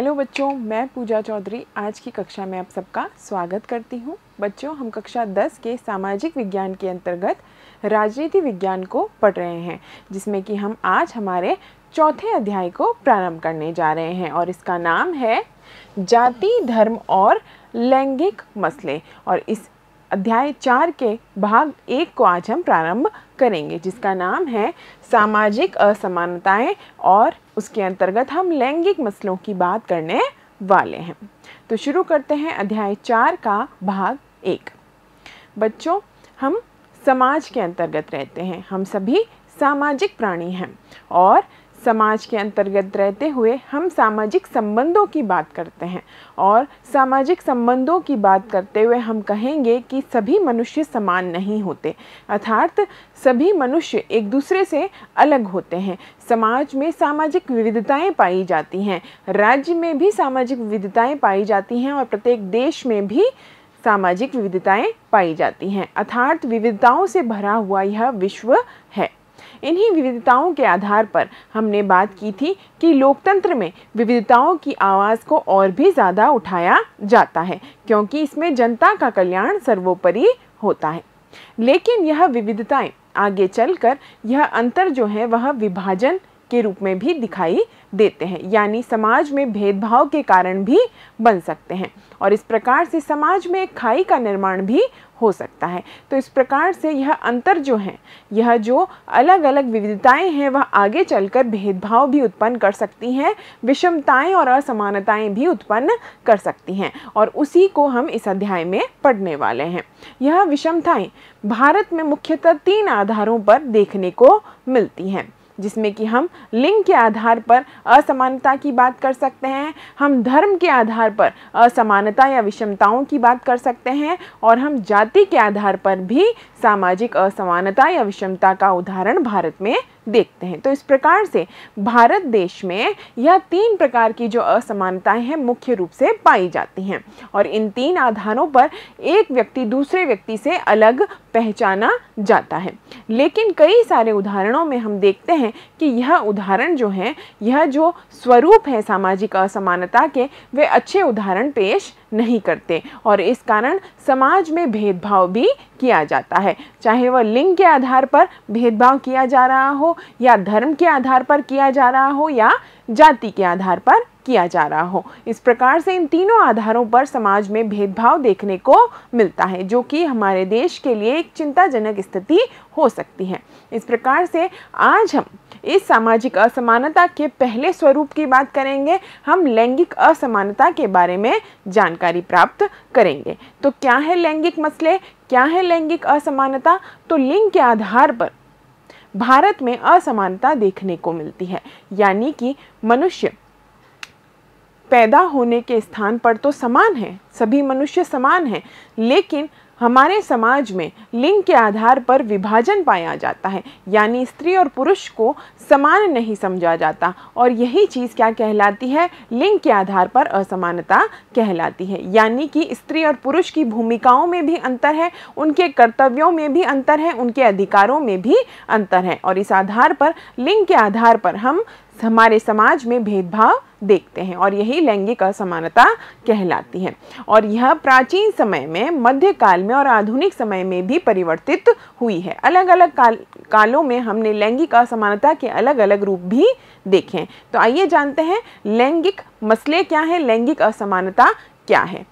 hello बच्चों मैं पूजा चौधरी आज की कक्षा में आप सबका स्वागत करती हूं बच्चों हम कक्षा 10 के सामाजिक विज्ञान के अंतर्गत राजनीति विज्ञान को पढ़ रहे हैं जिसमें कि हम आज हमारे चौथे अध्याय को प्रारंभ करने जा रहे हैं और इसका नाम है जाति धर्म और लैंगिक मसले और इस अध्याय चार के भाग एक को आज हम प्रारंभ करेंगे जिसका नाम है सामाजिक असमानताएं और उसके अंतर्गत हम लैंगिक मसलों की बात करने वाले हैं तो शुरू करते हैं अध्याय चार का भाग एक बच्चों हम समाज के अंतर्गत रहते हैं हम सभी सामाजिक प्राणी हैं और समाज के अंतर्गत रहते हुए हम सामाजिक संबंधों की बात करते हैं और सामाजिक संबंधों की बात करते हुए हम कहेंगे कि सभी मनुष्य समान नहीं होते अर्थात सभी मनुष्य एक दूसरे से अलग होते हैं समाज में सामाजिक विविधताएं पाई जाती हैं राज्य में भी सामाजिक विविधताएं पाई जाती हैं और प्रत्येक देश में भी सामाजिक विविधताएं पाई जाती हैं अर्थात विविधताओं से भरा हुआ यह विश्व है इन्हीं विविधताओं के आधार पर हमने बात की थी कि लोकतंत्र में विविधताओं की आवाज़ को और भी ज़्यादा उठाया जाता है क्योंकि इसमें जनता का कल्याण सर्वोपरि होता है लेकिन यह विविधताएं आगे चलकर यह अंतर जो है वह विभाजन के रूप में भी दिखाई देते हैं यानी समाज में भेदभाव के कारण भी बन सकते हैं और इस प्रकार से समाज में एक खाई का निर्माण भी हो सकता है तो इस प्रकार से यह अंतर जो है यह जो अलग अलग विविधताएं हैं वह आगे चलकर भेदभाव भी उत्पन्न कर सकती हैं विषमताएं और असमानताएं भी उत्पन्न कर सकती हैं और उसी को हम इस अध्याय में पढ़ने वाले हैं यह विषमताएं भारत में मुख्यतः तीन आधारों पर देखने को मिलती हैं जिसमें कि हम लिंग के आधार पर असमानता की बात कर सकते हैं हम धर्म के आधार पर असमानता या विषमताओं की बात कर सकते हैं और हम जाति के आधार पर भी सामाजिक असमानता या विषमता का उदाहरण भारत में देखते हैं तो इस प्रकार से भारत देश में यह तीन प्रकार की जो असमानताएं हैं मुख्य रूप से पाई जाती हैं और इन तीन आधारों पर एक व्यक्ति दूसरे व्यक्ति से अलग पहचाना जाता है लेकिन कई सारे उदाहरणों में हम देखते हैं कि यह उदाहरण जो है यह जो स्वरूप है सामाजिक असमानता के वे अच्छे उदाहरण पेश नहीं करते और इस कारण समाज में भेदभाव भी किया जाता है चाहे वह लिंग के आधार पर भेदभाव किया जा रहा हो या धर्म के आधार पर किया जा रहा हो या जाति के आधार पर किया जा रहा हो इस प्रकार से इन तीनों आधारों पर समाज में भेदभाव देखने को मिलता है जो कि हमारे देश के लिए एक चिंताजनक स्थिति हो सकती है इस प्रकार से आज हम इस सामाजिक असमानता के पहले स्वरूप की बात करेंगे हम लैंगिक असमानता के बारे में जानकारी प्राप्त करेंगे तो क्या है लैंगिक मसले क्या है लैंगिक असमानता तो लिंग के आधार पर भारत में असमानता देखने को मिलती है यानी कि मनुष्य पैदा होने के स्थान पर तो समान है सभी मनुष्य समान हैं लेकिन हमारे समाज में लिंग के आधार पर विभाजन पाया जाता है यानी स्त्री और पुरुष को समान नहीं समझा जाता और यही चीज़ क्या कहलाती है लिंग के आधार पर असमानता कहलाती है यानी कि स्त्री और पुरुष की भूमिकाओं में भी अंतर है उनके कर्तव्यों में भी अंतर है उनके अधिकारों में भी अंतर है और इस आधार पर लिंग के आधार पर हम हमारे समाज में भेदभाव देखते हैं और यही लैंगिक असमानता कहलाती है और यह प्राचीन समय में मध्यकाल में और आधुनिक समय में भी परिवर्तित हुई है अलग अलग काल कालों में हमने लैंगिक असमानता के अलग अलग रूप भी देखे तो आइए जानते हैं लैंगिक मसले क्या हैं लैंगिक असमानता क्या है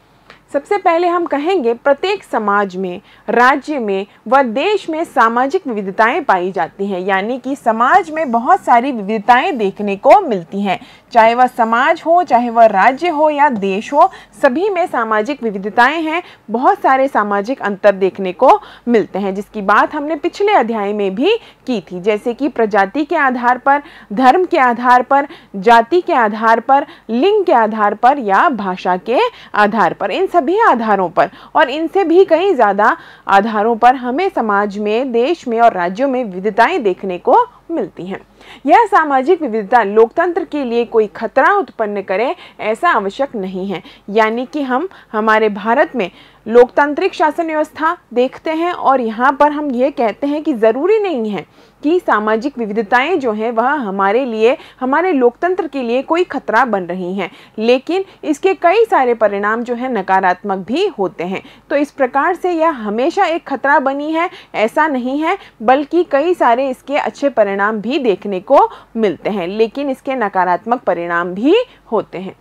सबसे पहले हम कहेंगे प्रत्येक समाज में राज्य में व देश में सामाजिक विविधताएं पाई जाती हैं यानी कि समाज में बहुत सारी विविधताएं देखने को मिलती हैं चाहे वह समाज हो चाहे वह राज्य हो या देश हो सभी में सामाजिक विविधताएं हैं बहुत सारे सामाजिक अंतर देखने को मिलते हैं जिसकी बात हमने पिछले अध्याय में भी की थी जैसे कि प्रजाति के आधार पर धर्म के आधार पर जाति के आधार पर लिंग के आधार पर या भाषा के आधार पर इन सब सभी आधारों पर और इनसे भी कहीं ज़्यादा आधारों पर हमें समाज में देश में और राज्यों में विविधताएं देखने को मिलती हैं यह सामाजिक विविधता लोकतंत्र के लिए कोई खतरा उत्पन्न करे ऐसा आवश्यक नहीं है यानी कि हम हमारे भारत में लोकतांत्रिक शासन व्यवस्था देखते हैं और यहाँ पर हम ये कहते हैं कि ज़रूरी नहीं है कि सामाजिक विविधताएं जो हैं वह हमारे लिए हमारे लोकतंत्र के लिए कोई खतरा बन रही हैं लेकिन इसके कई सारे परिणाम जो हैं नकारात्मक भी होते हैं तो इस प्रकार से यह हमेशा एक खतरा बनी है ऐसा नहीं है बल्कि कई सारे इसके अच्छे परिणाम भी देखने देखने को मिलते हैं लेकिन इसके नकारात्मक परिणाम भी होते हैं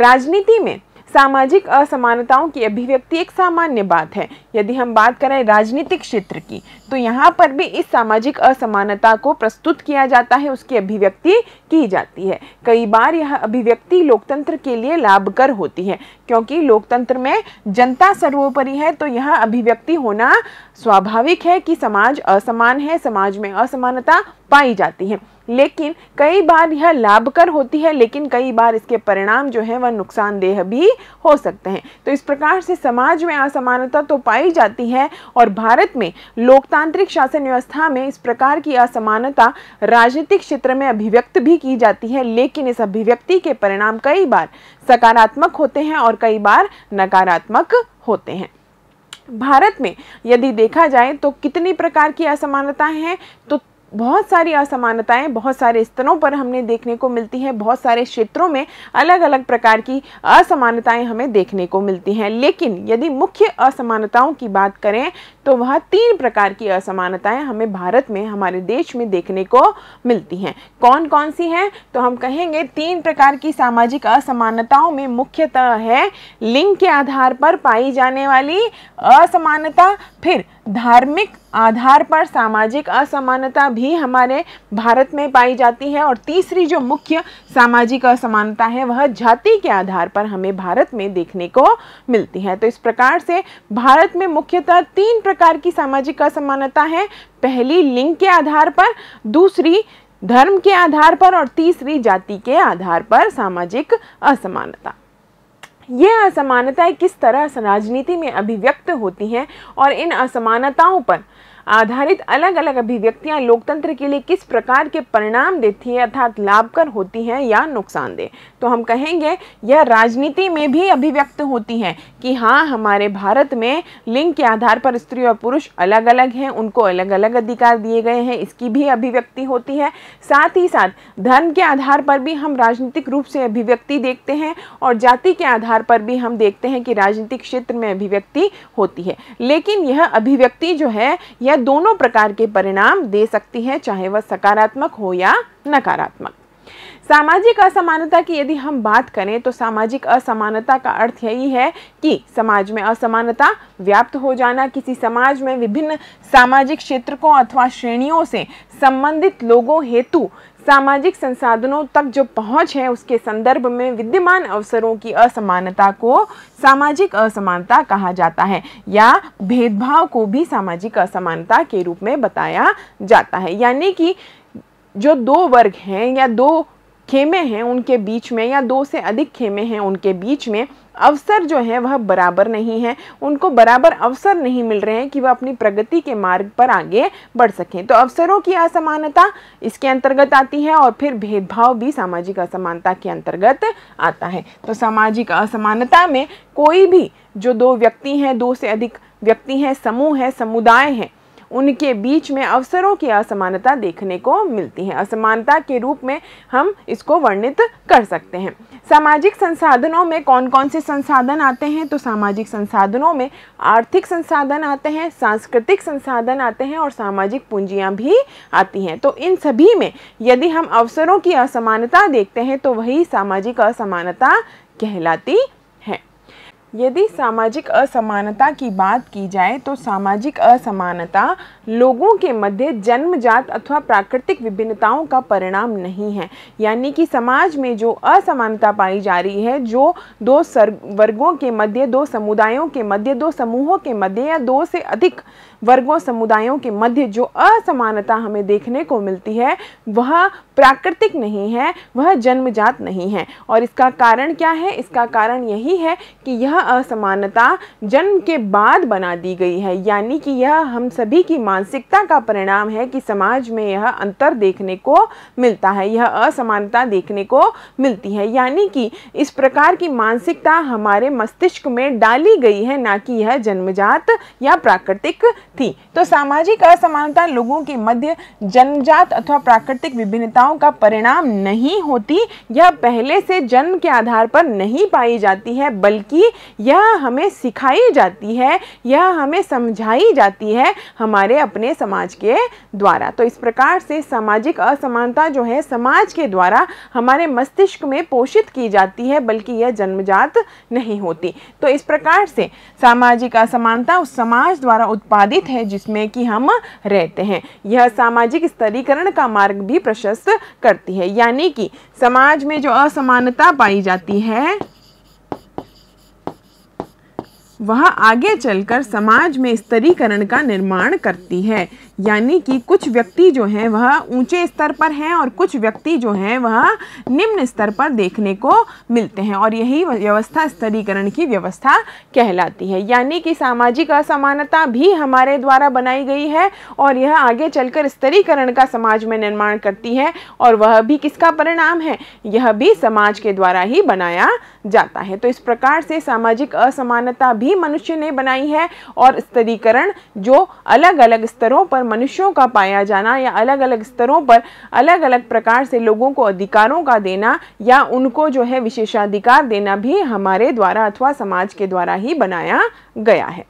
राजनीति में सामाजिक असमानताओं की अभिव्यक्ति एक सामान्य बात है यदि हम बात करें राजनीतिक क्षेत्र की तो यहाँ पर भी इस सामाजिक असमानता को प्रस्तुत किया जाता है उसकी अभिव्यक्ति की जाती है कई बार यह अभिव्यक्ति लोकतंत्र के लिए लाभकर होती है क्योंकि लोकतंत्र में जनता सर्वोपरि है तो यह अभिव्यक्ति होना स्वाभाविक है कि समाज असमान है समाज में असमानता पाई जाती है लेकिन कई बार यह लाभकर होती है लेकिन कई बार इसके परिणाम जो हैं वह नुकसानदेह भी हो सकते हैं तो इस प्रकार से समाज में असमानता तो पाई जाती है और भारत में लोकतांत्रिक शासन व्यवस्था में इस प्रकार की असमानता राजनीतिक क्षेत्र में अभिव्यक्त भी की जाती है लेकिन इस अभिव्यक्ति के परिणाम कई बार सकारात्मक होते हैं और कई बार नकारात्मक होते हैं भारत में यदि देखा जाए तो कितनी प्रकार की असमानताएं हैं तो बहुत सारी असमानताएं बहुत सारे स्तरों पर हमने देखने को मिलती हैं बहुत सारे क्षेत्रों में अलग अलग प्रकार की असमानताएं हमें देखने को मिलती हैं लेकिन यदि मुख्य असमानताओं की बात करें तो वह तीन प्रकार की असमानताएं हमें भारत में हमारे देश में देखने को मिलती हैं कौन कौन सी हैं तो हम कहेंगे तीन प्रकार की सामाजिक असमानताओं में मुख्यतः है लिंग के आधार पर पाई जाने वाली असमानता फिर धार्मिक आधार पर सामाजिक असमानता भी हमारे भारत में पाई जाती है और तीसरी जो मुख्य सामाजिक असमानता है वह जाति के आधार पर हमें भारत में देखने को मिलती है तो इस प्रकार से भारत में मुख्यतः तीन प्रकार की सामाजिक असमानता है पहली लिंग के आधार पर दूसरी धर्म के आधार पर और तीसरी जाति के आधार पर सामाजिक असमानता ये असमानताएं किस तरह राजनीति में अभिव्यक्त होती हैं और इन असमानताओं पर आधारित अलग अलग अभिव्यक्तियां लोकतंत्र के लिए किस प्रकार के परिणाम देती हैं अर्थात लाभकर होती हैं या नुकसानदेह तो हम कहेंगे यह राजनीति में भी अभिव्यक्त होती हैं कि हाँ हमारे भारत में लिंग के आधार पर स्त्री और पुरुष अलग अलग हैं उनको अलग अलग अधिकार दिए गए हैं इसकी भी अभिव्यक्ति होती है साथ ही साथ धर्म के आधार पर भी हम राजनीतिक रूप से अभिव्यक्ति देखते हैं और जाति के आधार पर भी हम देखते हैं कि राजनीतिक क्षेत्र में अभिव्यक्ति होती है लेकिन यह अभिव्यक्ति जो है यह दोनों प्रकार के परिणाम दे सकती है चाहे वह सकारात्मक हो या नकारात्मक सामाजिक असमानता की यदि हम बात करें तो सामाजिक असमानता का अर्थ यही है कि समाज में असमानता व्याप्त हो जाना किसी समाज में विभिन्न सामाजिक क्षेत्रों अथवा श्रेणियों से संबंधित लोगों हेतु सामाजिक संसाधनों तक जो पहुंच है उसके संदर्भ में विद्यमान अवसरों की असमानता को सामाजिक असमानता कहा जाता है या भेदभाव को भी सामाजिक असमानता के रूप में बताया जाता है यानी कि जो दो वर्ग हैं या दो खेमे हैं उनके बीच में या दो से अधिक खेमे हैं उनके बीच में अवसर जो है वह बराबर नहीं है उनको बराबर अवसर नहीं मिल रहे हैं कि वह अपनी प्रगति के मार्ग पर आगे बढ़ सकें तो अवसरों की असमानता इसके अंतर्गत आती है और फिर भेदभाव भी सामाजिक असमानता के अंतर्गत आता है तो सामाजिक असमानता में कोई भी जो दो व्यक्ति हैं दो से अधिक व्यक्ति हैं समूह है समुदाय हैं उनके बीच में अवसरों की असमानता देखने को मिलती है असमानता के रूप में हम इसको वर्णित कर सकते हैं सामाजिक संसाधनों में कौन कौन से संसाधन आते हैं तो सामाजिक संसाधनों में आर्थिक संसाधन आते हैं सांस्कृतिक संसाधन आते हैं और सामाजिक पूंजियाँ भी आती हैं तो इन सभी में यदि हम अवसरों की असमानता देखते हैं तो वही सामाजिक असमानता कहलाती यदि सामाजिक असमानता की बात की जाए तो सामाजिक असमानता लोगों के मध्य जन्मजात अथवा प्राकृतिक विभिन्नताओं का परिणाम नहीं है यानी कि समाज में जो असमानता पाई जा रही है जो दो वर्गों के मध्य दो समुदायों के मध्य दो समूहों के मध्य या दो से अधिक वर्गों समुदायों के मध्य जो असमानता हमें देखने को मिलती है वह प्राकृतिक नहीं है वह जन्मजात नहीं है और इसका कारण क्या है इसका कारण यही है कि यह असमानता जन्म के बाद बना दी गई है यानी कि यह हम सभी की मानसिकता का परिणाम है कि समाज में यह अंतर देखने को मिलता है यह असमानता देखने को मिलती है यानी कि इस प्रकार की मानसिकता हमारे मस्तिष्क में डाली गई है ना कि यह जन्मजात या प्राकृतिक थी तो सामाजिक असमानता लोगों के मध्य जन्मजात अथवा प्राकृतिक विभिन्नताओं का परिणाम नहीं होती यह पहले से जन्म के आधार पर नहीं पाई जाती है बल्कि यह हमें सिखाई जाती है यह हमें समझाई जाती है हमारे अपने समाज के द्वारा तो इस प्रकार से सामाजिक असमानता जो है समाज के द्वारा हमारे मस्तिष्क में पोषित की जाती है बल्कि यह जन्मजात नहीं होती तो इस प्रकार से सामाजिक असमानता उस समाज द्वारा उत्पादित है जिसमें कि हम रहते हैं यह सामाजिक स्तरीकरण का मार्ग भी प्रशस्त करती है यानी कि समाज में जो असमानता पाई जाती है वह आगे चलकर समाज में स्तरीकरण का निर्माण करती है यानी कि कुछ व्यक्ति जो हैं वह ऊंचे स्तर पर हैं और कुछ व्यक्ति जो हैं वह निम्न स्तर पर देखने को मिलते हैं और यही व्यवस्था स्तरीकरण की व्यवस्था कहलाती है यानी कि सामाजिक असमानता भी हमारे द्वारा बनाई गई है और यह आगे चलकर स्तरीकरण का समाज में निर्माण करती है और वह भी किसका परिणाम है यह भी समाज के द्वारा ही बनाया जाता है तो इस प्रकार से सामाजिक असमानता भी मनुष्य ने बनाई है और स्तरीकरण जो अलग अलग स्तरों पर मनुष्यों का पाया जाना या अलग अलग स्तरों पर अलग अलग प्रकार से लोगों को अधिकारों का देना या उनको जो है विशेषाधिकार देना भी हमारे द्वारा अथवा समाज के द्वारा ही बनाया गया है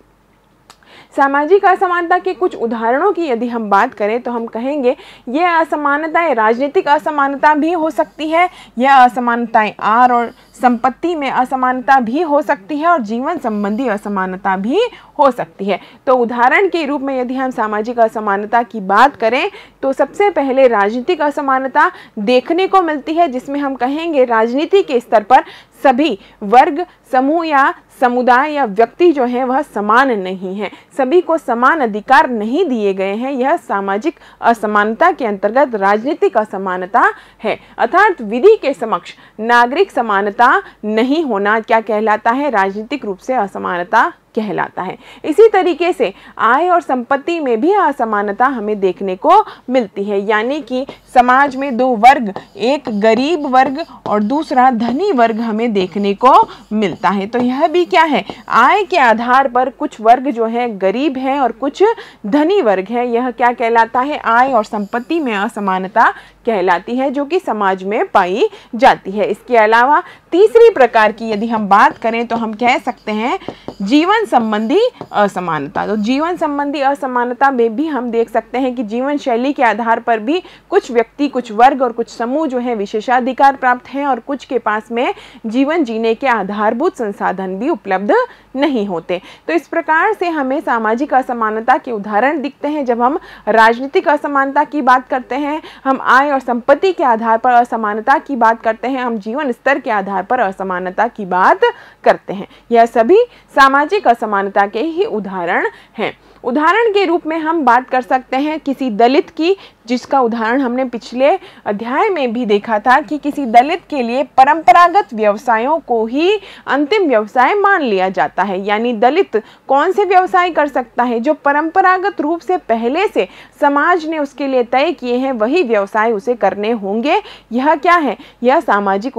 सामाजिक असमानता के कुछ उदाहरणों की यदि हम बात करें तो हम कहेंगे ये असमानताएं राजनीतिक असमानता भी हो सकती है यह असमानताएं आर और संपत्ति में असमानता भी हो सकती है और जीवन संबंधी असमानता भी हो सकती है तो उदाहरण के रूप में यदि हम सामाजिक असमानता की बात करें तो सबसे पहले राजनीतिक असमानता देखने को मिलती है जिसमें हम कहेंगे राजनीति के स्तर पर सभी वर्ग समूह या समुदाय या व्यक्ति जो है वह समान नहीं है सभी को समान अधिकार नहीं दिए गए हैं यह सामाजिक असमानता के अंतर्गत राजनीतिक असमानता है अर्थात विधि के समक्ष नागरिक समानता नहीं होना क्या कहलाता है राजनीतिक रूप से असमानता कहलाता है इसी तरीके से आय और संपत्ति में भी असमानता हमें देखने को मिलती है यानी कि समाज में दो वर्ग एक गरीब वर्ग और दूसरा धनी वर्ग हमें देखने को मिलता है तो यह भी क्या है आय के आधार पर कुछ वर्ग जो है गरीब है और कुछ धनी वर्ग है यह क्या कहलाता है आय और संपत्ति में असमानता कहलाती है जो कि समाज में पाई जाती है इसके अलावा तीसरी प्रकार की यदि हम बात करें तो हम कह सकते हैं जीवन जीवन संबंधी असमानता तो जीवन संबंधी असमानता में भी हम देख सकते हैं कि जीवन शैली के आधार पर भी कुछ व्यक्ति कुछ वर्ग और कुछ समूह जो है विशेषाधिकार प्राप्त हैं और कुछ के पास में जीवन जीने के आधारभूत संसाधन भी उपलब्ध नहीं होते तो इस प्रकार से हमें सामाजिक असमानता के उदाहरण दिखते हैं जब हम राजनीतिक असमानता की बात करते हैं हम आय और संपत्ति के आधार पर असमानता की बात करते हैं हम जीवन स्तर के आधार पर असमानता की बात करते हैं यह सभी सामाजिक असमानता के ही उदाहरण हैं उदाहरण के रूप में हम बात कर सकते हैं किसी दलित की जिसका उदाहरण हमने पिछले अध्याय में भी देखा था कि किसी दलित के लिए परंपरागत व्यवसायों को ही अंतिम व्यवसाय मान लिया जाता है यानी दलित कौन से व्यवसाय कर सकता है जो परंपरागत रूप से पहले से समाज ने उसके लिए तय किए हैं वही व्यवसाय उसे करने होंगे यह क्या है यह सामाजिक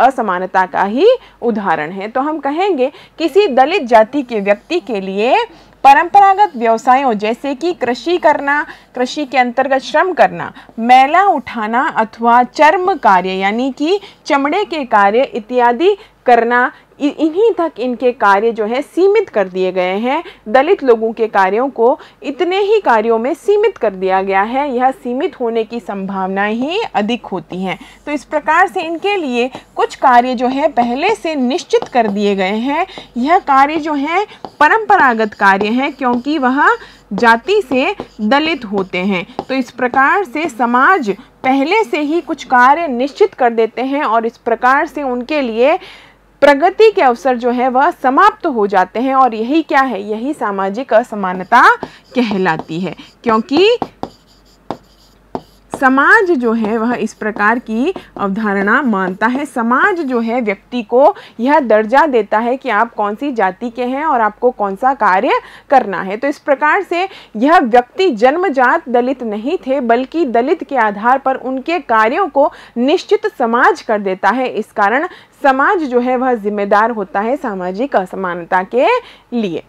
असमानता का ही उदाहरण है तो हम कहेंगे किसी दलित जाति के व्यक्ति के लिए परंपरागत व्यवसायों जैसे कि कृषि करना कृषि के अंतर्गत श्रम करना मैला उठाना अथवा चर्म कार्य यानी कि चमड़े के कार्य इत्यादि करना इन्हीं तक इनके कार्य जो है सीमित कर दिए गए हैं दलित लोगों के कार्यों को इतने ही कार्यों में सीमित कर दिया गया है यह सीमित होने की संभावना ही अधिक होती हैं तो इस प्रकार से इनके लिए कुछ कार्य जो है पहले से निश्चित कर दिए गए हैं यह कार्य जो है परंपरागत कार्य हैं क्योंकि वह जाति से दलित होते हैं तो इस प्रकार से समाज पहले से ही कुछ कार्य निश्चित कर देते हैं और इस प्रकार से उनके लिए प्रगति के अवसर जो है वह समाप्त हो जाते हैं और यही क्या है यही सामाजिक असमानता कहलाती है क्योंकि समाज जो है वह इस प्रकार की अवधारणा मानता है समाज जो है व्यक्ति को यह दर्जा देता है कि आप कौन सी जाति के हैं और आपको कौन सा कार्य करना है तो इस प्रकार से यह व्यक्ति जन्मजात दलित नहीं थे बल्कि दलित के आधार पर उनके कार्यों को निश्चित समाज कर देता है इस कारण समाज जो है वह जिम्मेदार होता है सामाजिक असमानता के लिए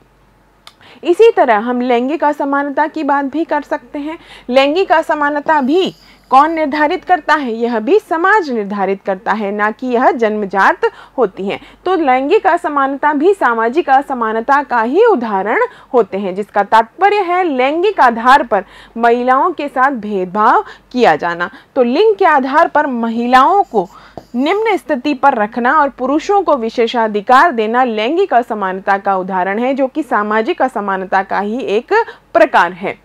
इसी तरह हम लैंगिक असमानता की बात भी कर सकते हैं लैंगिक असमानता भी कौन निर्धारित करता है यह भी समाज निर्धारित करता है ना कि यह जन्मजात होती है तो लैंगिक असमानता भी सामाजिक असमानता का ही उदाहरण होते हैं जिसका तात्पर्य है लैंगिक आधार पर महिलाओं के साथ भेदभाव किया जाना तो लिंग के आधार पर महिलाओं को निम्न स्थिति पर रखना और पुरुषों को विशेषाधिकार देना लैंगिक असमानता का उदाहरण है जो कि सामाजिक असमानता का ही एक प्रकार है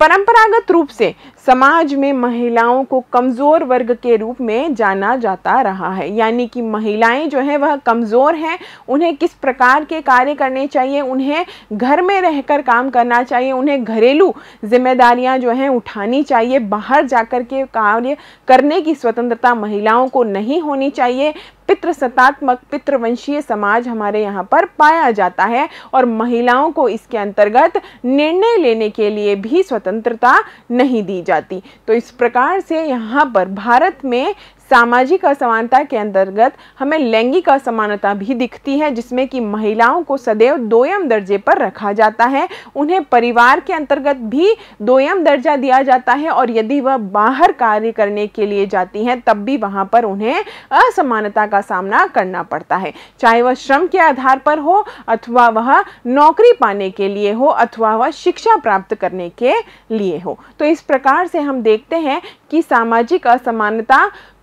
परंपरागत रूप से समाज में महिलाओं को कमज़ोर वर्ग के रूप में जाना जाता रहा है यानी कि महिलाएं जो हैं वह कमज़ोर हैं उन्हें किस प्रकार के कार्य करने चाहिए उन्हें घर में रहकर काम करना चाहिए उन्हें घरेलू जिम्मेदारियां जो हैं उठानी चाहिए बाहर जाकर के कार्य करने की स्वतंत्रता महिलाओं को नहीं होनी चाहिए पितृसत्तात्मक पितृवंशीय समाज हमारे यहाँ पर पाया जाता है और महिलाओं को इसके अंतर्गत निर्णय लेने के लिए भी स्वतंत्र स्वतंत्रता नहीं दी जाती तो इस प्रकार से यहाँ पर भारत में सामाजिक असमानता के अंतर्गत हमें लैंगिक असमानता भी दिखती है जिसमें कि महिलाओं को सदैव दोयम दर्जे पर रखा जाता है उन्हें परिवार के अंतर्गत भी दोयम दर्जा दिया जाता है और यदि वह बाहर कार्य करने के लिए जाती हैं तब भी वहाँ पर उन्हें असमानता का सामना करना पड़ता है चाहे वह श्रम के आधार पर हो अथवा वह नौकरी पाने के लिए हो अथवा वह शिक्षा प्राप्त करने के लिए हो तो इस प्रकार से हम देखते हैं कि सामाजिक असमानता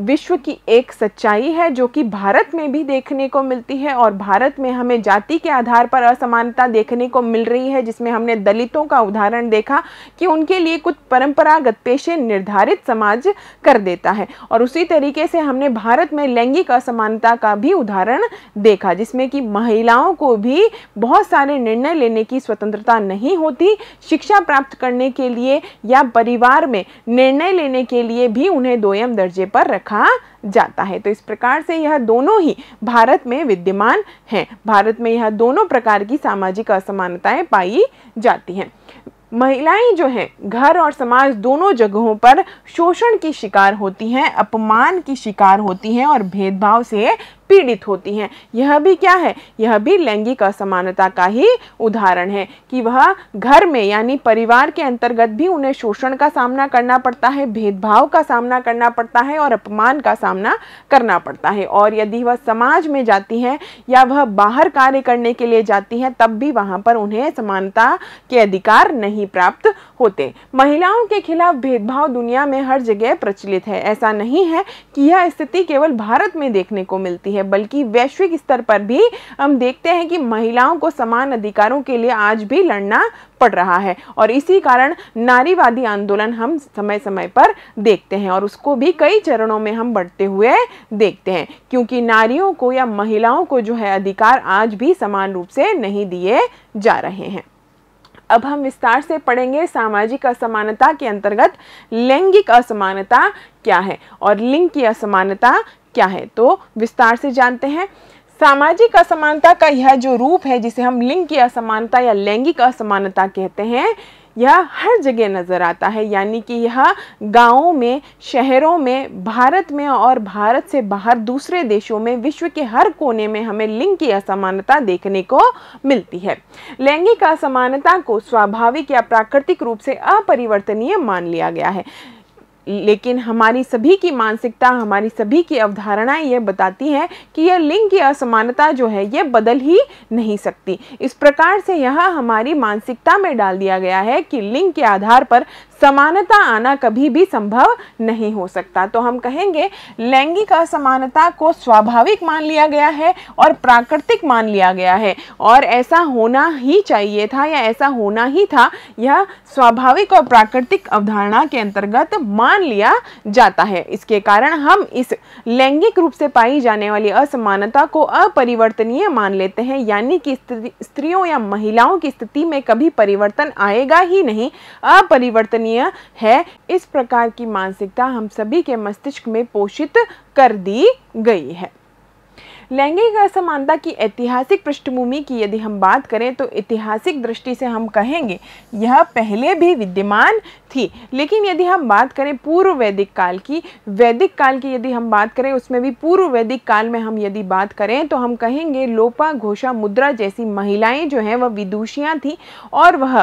विश्व की एक सच्चाई है जो कि भारत में भी देखने को मिलती है और भारत में हमें जाति के आधार पर असमानता देखने को मिल रही है जिसमें हमने दलितों का उदाहरण देखा कि उनके लिए कुछ परंपरागत पेशे निर्धारित समाज कर देता है और उसी तरीके से हमने भारत में लैंगिक असमानता का भी उदाहरण देखा जिसमें कि महिलाओं को भी बहुत सारे निर्णय लेने की स्वतंत्रता नहीं होती शिक्षा प्राप्त करने के लिए या परिवार में निर्णय लेने के लिए भी उन्हें दोयम दर्जे पर रख रखा जाता है तो इस प्रकार से यह दोनों ही भारत में विद्यमान हैं भारत में यह दोनों प्रकार की सामाजिक असमानताएं पाई जाती हैं महिलाएं जो हैं घर और समाज दोनों जगहों पर शोषण की शिकार होती हैं अपमान की शिकार होती हैं और भेदभाव से पीड़ित होती हैं यह भी क्या है यह भी लैंगिक असमानता का ही उदाहरण है कि वह घर में यानी परिवार के अंतर्गत भी उन्हें शोषण का सामना करना पड़ता है भेदभाव का सामना करना पड़ता है और अपमान का सामना करना पड़ता है और यदि वह समाज में जाती हैं या वह बाहर कार्य करने के लिए जाती हैं तब भी वहाँ पर उन्हें समानता के अधिकार नहीं प्राप्त होते महिलाओं के खिलाफ भेदभाव दुनिया में हर जगह प्रचलित है ऐसा नहीं है कि यह स्थिति केवल भारत में देखने को मिलती है है बल्कि वैश्विक स्तर पर भी हम देखते हैं कि महिलाओं को समान अधिकारों के लिए आज भी लड़ना पड़ रहा है और इसी कारण नारीवादी आंदोलन हम समय समय पर देखते हैं और उसको भी कई चरणों में हम बढ़ते हुए देखते हैं क्योंकि नारियों को या महिलाओं को जो है अधिकार आज भी समान रूप से नहीं दिए जा रहे हैं अब हम विस्तार से पढ़ेंगे सामाजिक असमानता के अंतर्गत लैंगिक असमानता क्या है और लिंग की असमानता क्या है तो विस्तार से जानते हैं सामाजिक असमानता का यह जो रूप है जिसे हम लिंग की असमानता या लैंगिक असमानता कहते हैं यह हर जगह नज़र आता है यानी कि यह गांवों में शहरों में भारत में और भारत से बाहर दूसरे देशों में विश्व के हर कोने में हमें लिंग की असमानता देखने को मिलती है लैंगिक असमानता को स्वाभाविक या प्राकृतिक रूप से अपरिवर्तनीय मान लिया गया है लेकिन हमारी सभी की मानसिकता हमारी सभी की अवधारणाएं यह बताती हैं कि यह लिंग की असमानता जो है यह बदल ही नहीं सकती इस प्रकार से यह हमारी मानसिकता में डाल दिया गया है कि लिंग के आधार पर समानता आना कभी भी संभव नहीं हो सकता तो हम कहेंगे लैंगिक असमानता को स्वाभाविक मान लिया गया है और प्राकृतिक मान लिया गया है और ऐसा होना ही चाहिए था या ऐसा होना ही था यह स्वाभाविक और प्राकृतिक अवधारणा के अंतर्गत मान लिया जाता है इसके कारण हम इस लैंगिक रूप से पाई जाने वाली असमानता को अपरिवर्तनीय मान लेते हैं यानी कि स्त्रियों या महिलाओं की स्थिति में कभी परिवर्तन आएगा ही नहीं अपरिवर्तनीय पूजनीय है इस प्रकार की मानसिकता हम सभी के मस्तिष्क में पोषित कर दी गई है लैंगिक असमानता की ऐतिहासिक पृष्ठभूमि की यदि हम बात करें तो ऐतिहासिक दृष्टि से हम कहेंगे यह पहले भी विद्यमान थी लेकिन यदि हम बात करें पूर्व वैदिक काल की वैदिक काल की यदि हम बात करें उसमें भी पूर्व वैदिक काल में हम यदि बात करें तो हम कहेंगे लोपा घोषा मुद्रा जैसी महिलाएं जो हैं वह विदुषियाँ थीं और वह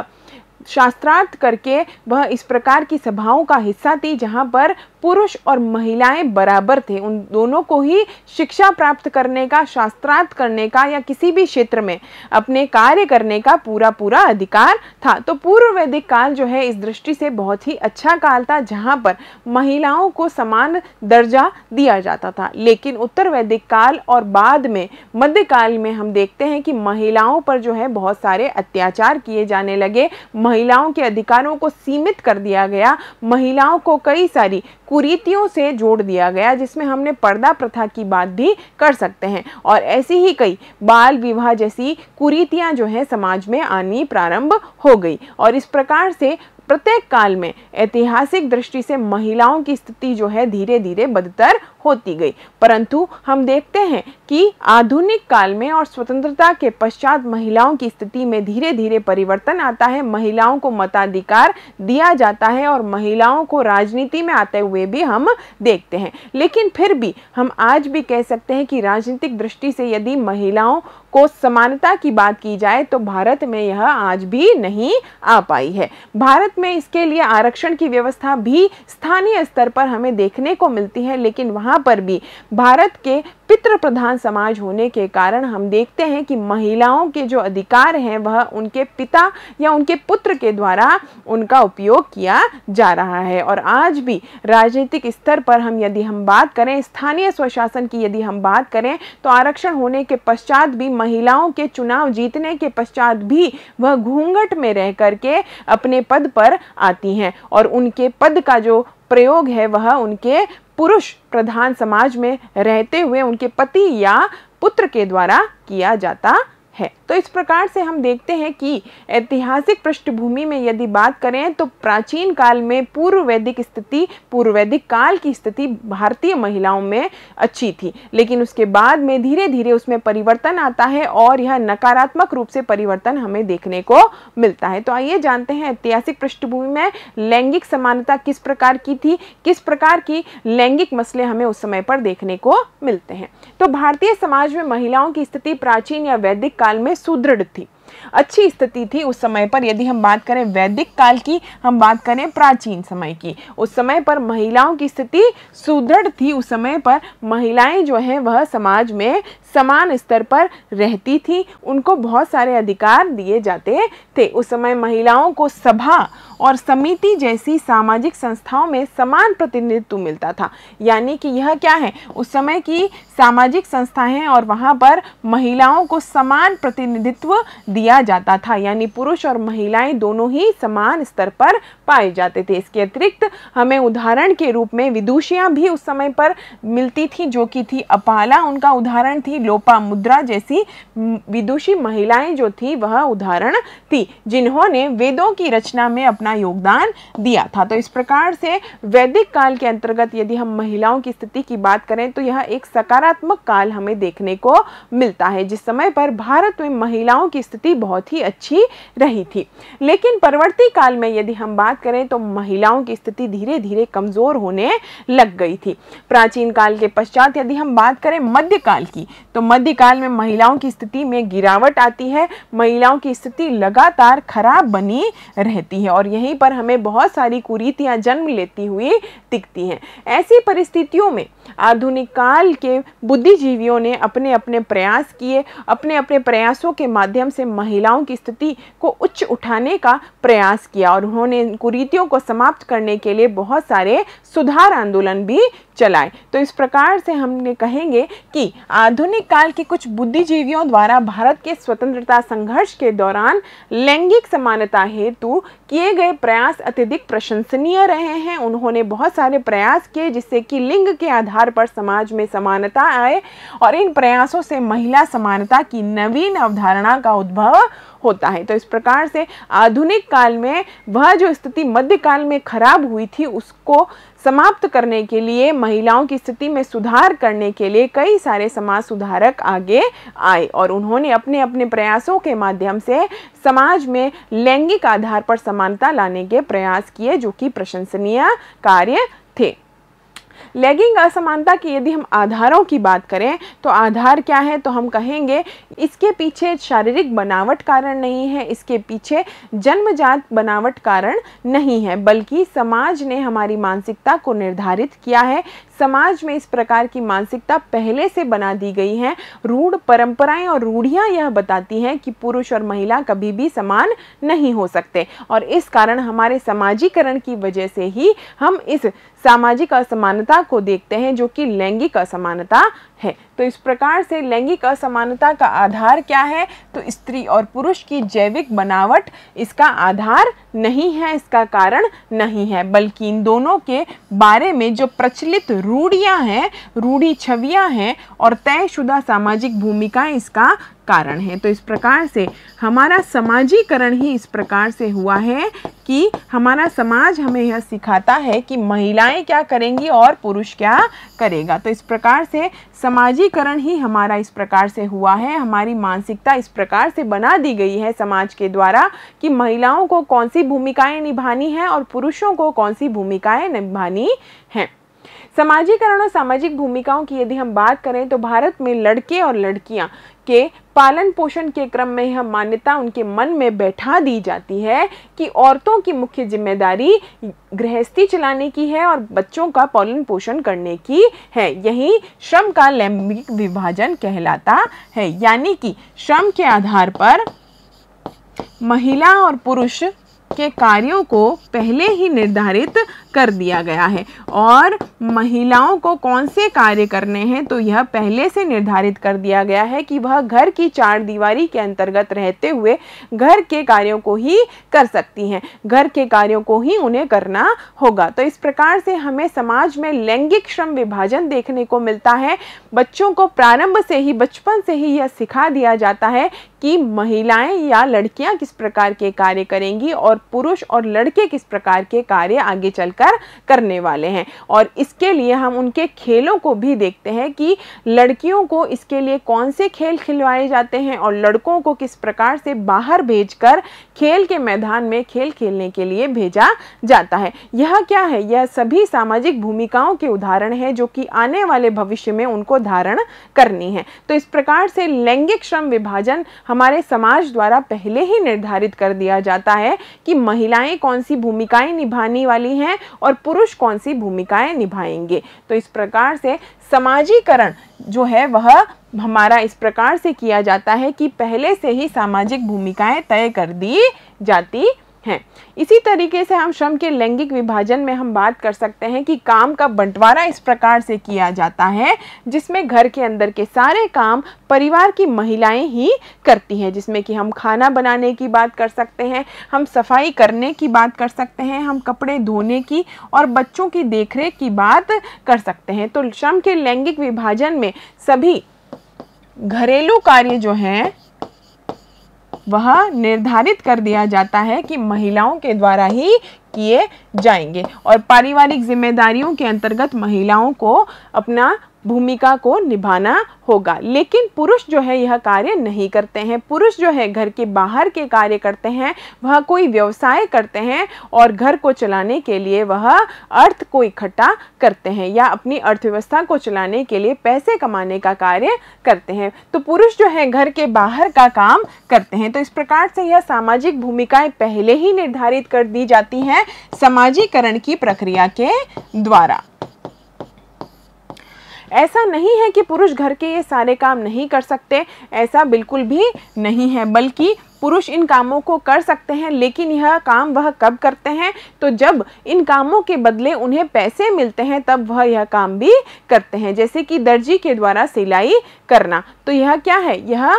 शास्त्रार्थ करके वह इस प्रकार की सभाओं का हिस्सा थी जहाँ पर पुरुष और महिलाएं बराबर थे उन दोनों को ही शिक्षा प्राप्त करने का शास्त्रार्थ करने का या किसी भी क्षेत्र में अपने कार्य करने का पूरा पूरा अधिकार था तो पूर्व वैदिक काल जो है इस दृष्टि से बहुत ही अच्छा काल था जहां पर महिलाओं को समान दर्जा दिया जाता था लेकिन उत्तर वैदिक काल और बाद में मध्यकाल में हम देखते हैं कि महिलाओं पर जो है बहुत सारे अत्याचार किए जाने लगे महिलाओं के अधिकारों को सीमित कर दिया गया महिलाओं को कई सारी कुरीतियों से जोड़ दिया गया जिसमें हमने पर्दा प्रथा की बात भी कर सकते हैं और ऐसी ही कई बाल विवाह जैसी कुरीतियाँ जो हैं समाज में आनी प्रारंभ हो गई और इस प्रकार से प्रत्येक काल में ऐतिहासिक दृष्टि से महिलाओं की स्थिति जो है धीरे धीरे बदतर होती गई परंतु हम देखते हैं कि आधुनिक काल में और स्वतंत्रता के पश्चात महिलाओं की स्थिति में धीरे धीरे परिवर्तन आता है महिलाओं को मताधिकार दिया जाता है और महिलाओं को राजनीति में आते हुए भी हम देखते हैं लेकिन फिर भी हम आज भी कह सकते हैं कि राजनीतिक दृष्टि से यदि महिलाओं को समानता की बात की जाए तो भारत में यह आज भी नहीं आ पाई है भारत में इसके लिए आरक्षण की व्यवस्था भी स्थानीय स्तर पर हमें देखने को मिलती है लेकिन वहाँ यहाँ पर भी भारत के पितृ प्रधान समाज होने के कारण हम देखते हैं कि महिलाओं के जो अधिकार हैं वह उनके पिता या उनके पुत्र के द्वारा उनका उपयोग किया जा रहा है और आज भी राजनीतिक स्तर पर हम यदि हम बात करें स्थानीय स्वशासन की यदि हम बात करें तो आरक्षण होने के पश्चात भी महिलाओं के चुनाव जीतने के पश्चात भी वह घूंघट में रह करके अपने पद पर आती हैं और उनके पद का जो प्रयोग है वह उनके पुरुष प्रधान समाज में रहते हुए उनके पति या पुत्र के द्वारा किया जाता है तो इस प्रकार से हम देखते हैं कि ऐतिहासिक पृष्ठभूमि में यदि बात करें तो प्राचीन काल में पूर्व वैदिक स्थिति पूर्व वैदिक काल की स्थिति भारतीय महिलाओं में अच्छी थी लेकिन उसके बाद में धीरे धीरे उसमें परिवर्तन आता है और यह नकारात्मक रूप से परिवर्तन हमें देखने को मिलता है तो आइए जानते हैं ऐतिहासिक पृष्ठभूमि में लैंगिक समानता किस प्रकार की थी किस प्रकार की लैंगिक मसले हमें उस समय पर देखने को मिलते हैं तो भारतीय समाज में महिलाओं की स्थिति प्राचीन या वैदिक काल में सुदृढ़ थी अच्छी स्थिति थी उस समय पर यदि हम बात करें वैदिक काल की हम बात करें प्राचीन समय की उस समय पर महिलाओं की स्थिति सुदृढ़ थी उस समय पर महिलाएं जो हैं वह समाज में समान स्तर पर रहती थी उनको बहुत सारे अधिकार दिए जाते थे उस समय महिलाओं को सभा और समिति जैसी सामाजिक संस्थाओं में समान प्रतिनिधित्व मिलता था यानी कि यह क्या है उस समय की सामाजिक संस्थाएं और वहाँ पर महिलाओं को समान प्रतिनिधित्व दिया जाता था यानी पुरुष और महिलाएं दोनों ही समान स्तर पर पाए जाते थे इसके अतिरिक्त हमें उदाहरण के रूप में विदुषियाँ भी उस समय पर मिलती थी जो कि थी अपाला उनका उदाहरण थी लोपा मुद्रा जैसी विदुषी महिलाएं जो थी वह उदाहरण थी जिन्होंने वेदों की रचना में अपना अपना योगदान दिया था तो इस प्रकार से वैदिक काल के अंतर्गत यदि हम महिलाओं की स्थिति की बात करें तो यह एक सकारात्मक काल हमें देखने को मिलता है जिस समय पर भारत में महिलाओं की स्थिति बहुत ही अच्छी रही थी लेकिन परवर्ती काल में यदि हम बात करें तो महिलाओं की स्थिति धीरे धीरे कमज़ोर होने लग गई थी प्राचीन काल के पश्चात यदि हम बात करें मध्यकाल की तो मध्यकाल में महिलाओं की स्थिति में गिरावट आती है महिलाओं की स्थिति लगातार खराब बनी रहती है और यह यहीं पर हमें बहुत सारी कुरीतियाँ जन्म लेती हुई दिखती हैं ऐसी परिस्थितियों में आधुनिक काल के बुद्धिजीवियों ने अपने अपने प्रयास किए अपने अपने प्रयासों के माध्यम से महिलाओं की स्थिति को उच्च उठाने का प्रयास किया और उन्होंने इन कुरीतियों को समाप्त करने के लिए बहुत सारे सुधार आंदोलन भी चलाए तो इस प्रकार से हमने कहेंगे कि आधुनिक काल के कुछ बुद्धिजीवियों द्वारा भारत के स्वतंत्रता संघर्ष के दौरान लैंगिक समानता हेतु किए गए प्रयास अत्यधिक प्रशंसनीय रहे हैं उन्होंने बहुत सारे प्रयास किए जिससे कि लिंग के आधार पर समाज में समानता आए और इन प्रयासों से महिला समानता की नवीन अवधारणा का उद्भव होता है तो इस प्रकार से आधुनिक काल में वह जो स्थिति मध्यकाल में खराब हुई थी उसको समाप्त करने के लिए महिलाओं की स्थिति में सुधार करने के लिए कई सारे समाज सुधारक आगे आए और उन्होंने अपने अपने प्रयासों के माध्यम से समाज में लैंगिक आधार पर समानता लाने के प्रयास किए जो कि प्रशंसनीय कार्य लैगिंग असमानता की यदि हम आधारों की बात करें तो आधार क्या है तो हम कहेंगे इसके पीछे शारीरिक बनावट कारण नहीं है इसके पीछे जन्मजात बनावट कारण नहीं है बल्कि समाज ने हमारी मानसिकता को निर्धारित किया है समाज में इस प्रकार की मानसिकता पहले से बना दी गई है रूढ़ परंपराएं और रूढ़ियां यह बताती हैं कि पुरुष और महिला कभी भी समान नहीं हो सकते और इस कारण हमारे समाजीकरण की वजह से ही हम इस सामाजिक असमानता को देखते हैं जो कि लैंगिक असमानता है तो इस प्रकार से लैंगिक असमानता का आधार क्या है तो स्त्री और पुरुष की जैविक बनावट इसका आधार नहीं है इसका कारण नहीं है बल्कि इन दोनों के बारे में जो प्रचलित रूढ़ियाँ हैं रूढ़ी छवियाँ हैं और तयशुदा सामाजिक भूमिकाएँ इसका कारण है तो इस प्रकार से हमारा समाजीकरण ही इस प्रकार से हुआ है कि हमारा समाज हमें यह सिखाता है कि महिलाएं क्या करेंगी और पुरुष क्या करेगा तो इस प्रकार से समाजीकरण ही हमारा इस प्रकार से हुआ है हमारी मानसिकता इस प्रकार से बना दी गई है समाज के द्वारा कि महिलाओं को कौन सी भूमिकाएं निभानी हैं और पुरुषों को कौन सी भूमिकाएं निभानी हैं सामाजिकरण और सामाजिक भूमिकाओं की यदि हम बात करें तो भारत में लड़के और लड़कियां के पालन पोषण के क्रम में यह मान्यता उनके मन में बैठा दी जाती है कि औरतों की मुख्य जिम्मेदारी गृहस्थी चलाने की है और बच्चों का पालन पोषण करने की है यही श्रम का लैंगिक विभाजन कहलाता है यानी कि श्रम के आधार पर महिला और पुरुष के कार्यों को पहले ही निर्धारित कर दिया गया है और महिलाओं को कौन से कार्य करने हैं तो यह पहले से निर्धारित कर दिया गया है कि वह घर की चार दीवारी के अंतर्गत रहते हुए घर के कार्यों को ही कर सकती हैं घर के कार्यों को ही उन्हें करना होगा तो इस प्रकार से हमें समाज में लैंगिक श्रम विभाजन देखने को मिलता है बच्चों को प्रारंभ से ही बचपन से ही यह सिखा दिया जाता है कि महिलाएं या लड़कियां किस प्रकार के कार्य करेंगी और पुरुष और लड़के किस प्रकार के कार्य आगे चलकर करने वाले हैं और इसके लिए हम उनके खेलों को भी देखते हैं कि लड़कियों को इसके लिए कौन से खेल खिलवाए जाते हैं और लड़कों को किस प्रकार से बाहर भेजकर खेल के मैदान में खेल खेलने के लिए भेजा जाता है यह क्या है यह सभी सामाजिक भूमिकाओं के उदाहरण है जो कि आने वाले भविष्य में उनको धारण करनी है तो इस प्रकार से लैंगिक श्रम विभाजन हमारे समाज द्वारा पहले ही निर्धारित कर दिया जाता है कि महिलाएं कौन सी भूमिकाएं निभाने वाली हैं और पुरुष कौन सी भूमिकाएं निभाएंगे तो इस प्रकार से समाजीकरण जो है वह हमारा इस प्रकार से किया जाता है कि पहले से ही सामाजिक भूमिकाएं तय कर दी जाती हैं इसी तरीके से हम श्रम के लैंगिक विभाजन में हम बात कर सकते हैं कि काम का बंटवारा इस प्रकार से किया जाता है जिसमें घर के अंदर के सारे काम परिवार की महिलाएं ही करती हैं जिसमें कि हम खाना बनाने की बात कर सकते हैं हम सफाई करने की बात कर सकते हैं हम कपड़े धोने की और बच्चों की देख की बात कर सकते हैं तो श्रम के लैंगिक विभाजन में सभी घरेलू कार्य जो हैं वह निर्धारित कर दिया जाता है कि महिलाओं के द्वारा ही किए जाएंगे और पारिवारिक जिम्मेदारियों के अंतर्गत महिलाओं को अपना भूमिका को निभाना होगा लेकिन पुरुष जो है यह कार्य नहीं करते हैं पुरुष जो है घर के बाहर के कार्य करते हैं वह कोई व्यवसाय करते हैं और घर को चलाने के लिए वह अर्थ को इकट्ठा करते हैं या अपनी अर्थव्यवस्था को चलाने के लिए पैसे कमाने का कार्य करते हैं तो पुरुष जो है घर के बाहर का काम करते हैं तो इस प्रकार से यह सामाजिक भूमिकाएं पहले ही निर्धारित कर दी जाती हैं समाजीकरण की प्रक्रिया के द्वारा ऐसा नहीं है कि पुरुष घर के ये सारे काम नहीं कर सकते ऐसा बिल्कुल भी नहीं है बल्कि पुरुष इन कामों को कर सकते हैं लेकिन यह काम वह कब करते हैं तो जब इन कामों के बदले उन्हें पैसे मिलते हैं तब वह यह काम भी करते हैं जैसे कि दर्जी के द्वारा सिलाई करना तो यह क्या है यह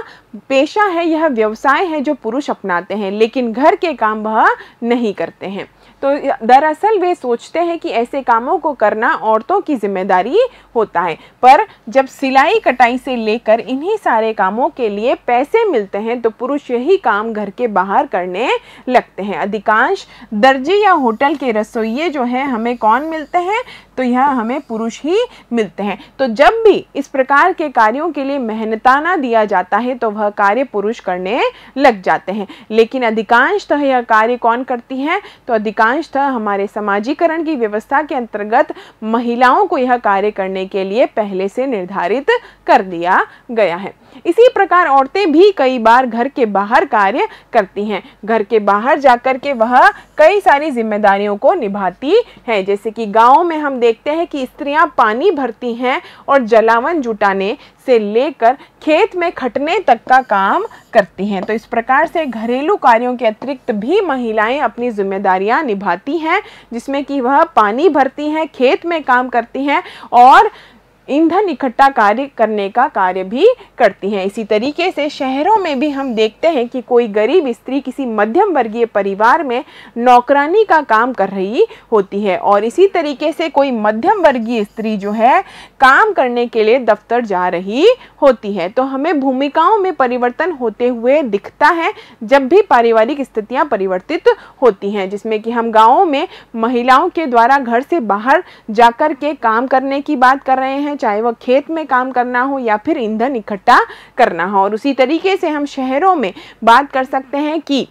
पेशा है यह व्यवसाय है जो पुरुष अपनाते हैं लेकिन घर के काम वह नहीं करते हैं तो दरअसल वे सोचते हैं कि ऐसे कामों को करना औरतों की जिम्मेदारी होता है पर जब सिलाई कटाई से लेकर इन्हीं सारे कामों के लिए पैसे मिलते हैं तो पुरुष यही काम घर के बाहर करने लगते हैं अधिकांश दर्जी या होटल के रसोइये जो हैं हमें कौन मिलते हैं तो यह हमें पुरुष ही मिलते हैं तो जब भी इस प्रकार के कार्यों के लिए मेहनताना दिया जाता है तो वह कार्य पुरुष करने लग जाते हैं लेकिन अधिकांशतः यह कार्य कौन करती है तो अधिकांशतः हमारे समाजीकरण की व्यवस्था के अंतर्गत महिलाओं को यह कार्य करने के लिए पहले से निर्धारित कर दिया गया है इसी प्रकार औरतें भी कई बार घर के बाहर कार्य करती हैं घर के बाहर जाकर के वह कई सारी जिम्मेदारियों को निभाती हैं जैसे कि गाँव में हम देखते हैं कि स्त्रियां पानी भरती हैं और जलावन जुटाने से लेकर खेत में खटने तक का काम करती हैं तो इस प्रकार से घरेलू कार्यों के अतिरिक्त भी महिलाएं अपनी जिम्मेदारियां निभाती हैं जिसमें कि वह पानी भरती हैं खेत में काम करती हैं और ईंधन इकट्ठा कार्य करने का कार्य भी करती हैं इसी तरीके से शहरों में भी हम देखते हैं कि कोई गरीब स्त्री किसी मध्यम वर्गीय परिवार में नौकरानी का काम कर रही होती है और इसी तरीके से कोई मध्यम वर्गीय स्त्री जो है काम करने के लिए दफ्तर जा रही होती है तो हमें भूमिकाओं में परिवर्तन होते हुए दिखता है जब भी पारिवारिक स्थितियाँ परिवर्तित होती हैं जिसमें कि हम गाँव में महिलाओं के द्वारा घर से बाहर जाकर के काम करने की बात कर रहे हैं चाहे वह खेत में काम करना हो या फिर ईंधन इकट्ठा करना हो और उसी तरीके से हम शहरों में बात कर सकते हैं कि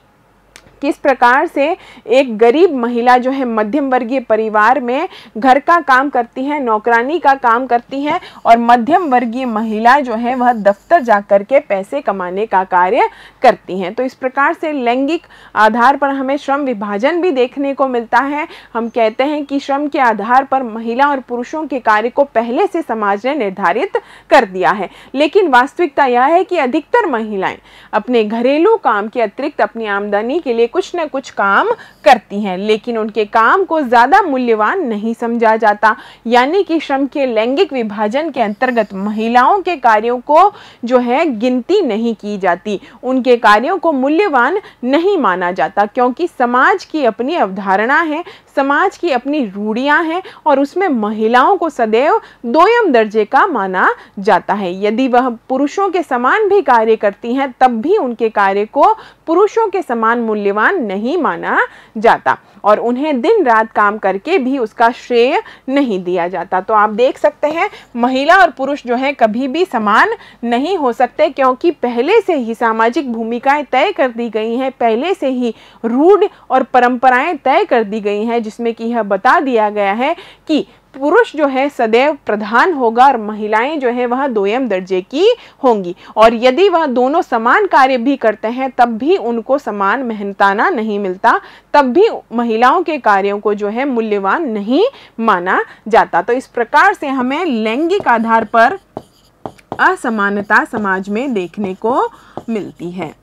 किस प्रकार से एक गरीब महिला जो है मध्यम वर्गीय परिवार में घर का काम करती है नौकरानी का काम करती है और मध्यम वर्गीय महिला जो है वह दफ्तर जा कर के पैसे कमाने का कार्य करती हैं तो इस प्रकार से लैंगिक आधार पर हमें श्रम विभाजन भी देखने को मिलता है हम कहते हैं कि श्रम के आधार पर महिला और पुरुषों के कार्य को पहले से समाज ने निर्धारित कर दिया है लेकिन वास्तविकता यह है कि अधिकतर महिलाएं अपने घरेलू काम के अतिरिक्त अपनी आमदनी के लिए कुछ न कुछ काम करती हैं लेकिन उनके काम को ज़्यादा मूल्यवान नहीं समझा जाता यानी कि श्रम के लैंगिक विभाजन के अंतर्गत महिलाओं के कार्यों को जो है गिनती नहीं की जाती उनके कार्यों को मूल्यवान नहीं माना जाता क्योंकि समाज की अपनी अवधारणा है समाज की अपनी रूढ़ियां हैं और उसमें महिलाओं को सदैव दोयम दर्जे का माना जाता है यदि वह पुरुषों के समान भी कार्य करती हैं तब भी उनके कार्य को पुरुषों के समान मूल्यवान नहीं माना जाता और उन्हें दिन रात काम करके भी उसका श्रेय नहीं दिया जाता तो आप देख सकते हैं महिला और पुरुष जो है कभी भी समान नहीं हो सकते क्योंकि पहले से ही सामाजिक भूमिकाएं तय कर दी गई हैं पहले से ही रूढ़ और परंपराएं तय कर दी गई हैं जिसमें कि यह बता दिया गया है कि पुरुष जो है सदैव प्रधान होगा और महिलाएं जो है वह दोयम दर्जे की होंगी और यदि वह दोनों समान कार्य भी करते हैं तब भी उनको समान मेहनताना नहीं मिलता तब भी महिलाओं के कार्यों को जो है मूल्यवान नहीं माना जाता तो इस प्रकार से हमें लैंगिक आधार पर असमानता समाज में देखने को मिलती है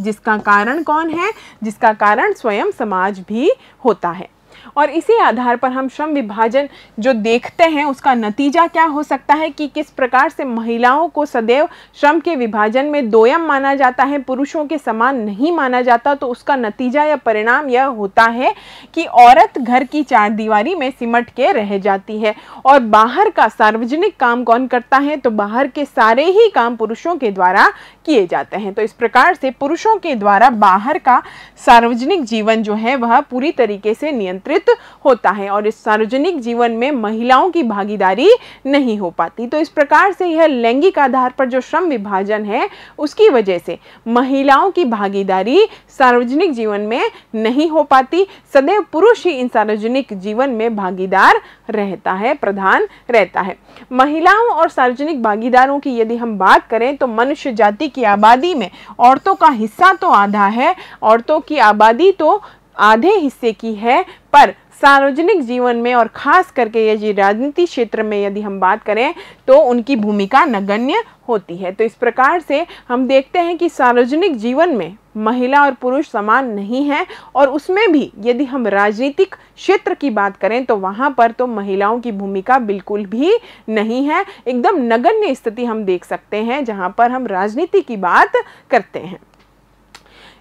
जिसका कारण कौन है जिसका कारण स्वयं समाज भी होता है और इसी आधार पर हम श्रम विभाजन जो देखते हैं उसका नतीजा क्या हो सकता है कि किस प्रकार से महिलाओं को सदैव श्रम के विभाजन में दोयम माना जाता है पुरुषों के समान नहीं माना जाता तो उसका नतीजा या परिणाम यह होता है कि औरत घर की चार दीवारी में सिमट के रह जाती है और बाहर का सार्वजनिक काम कौन करता है तो बाहर के सारे ही काम पुरुषों के द्वारा किए जाते हैं तो इस प्रकार से पुरुषों के द्वारा बाहर का सार्वजनिक जीवन जो है वह पूरी तरीके से नियंत्रित होता है और इस सार्वजनिक जीवन में महिलाओं की भागीदारी नहीं हो पाती तो इस प्रकार से यह लैंगिक आधार पर जो श्रम विभाजन है उसकी वजह से महिलाओं की भागीदारी सार्वजनिक जीवन में नहीं हो पाती सदैव पुरुष ही इन सार्वजनिक जीवन में भागीदार रहता है प्रधान रहता है महिलाओं और सार्वजनिक भागीदारों की यदि हम बात करें तो मनुष्य जाति की की आबादी में औरतों का हिस्सा तो आधा है औरतों की आबादी तो आधे हिस्से की है पर सार्वजनिक जीवन में और खास करके यदि राजनीति क्षेत्र में यदि हम बात करें तो उनकी भूमिका नगण्य होती है तो इस प्रकार से हम देखते हैं कि सार्वजनिक जीवन में महिला और पुरुष समान नहीं है और उसमें भी यदि हम राजनीतिक क्षेत्र की बात करें तो वहाँ पर तो महिलाओं की भूमिका बिल्कुल भी नहीं है एकदम नगण्य स्थिति हम देख सकते हैं जहाँ पर हम राजनीति की बात करते हैं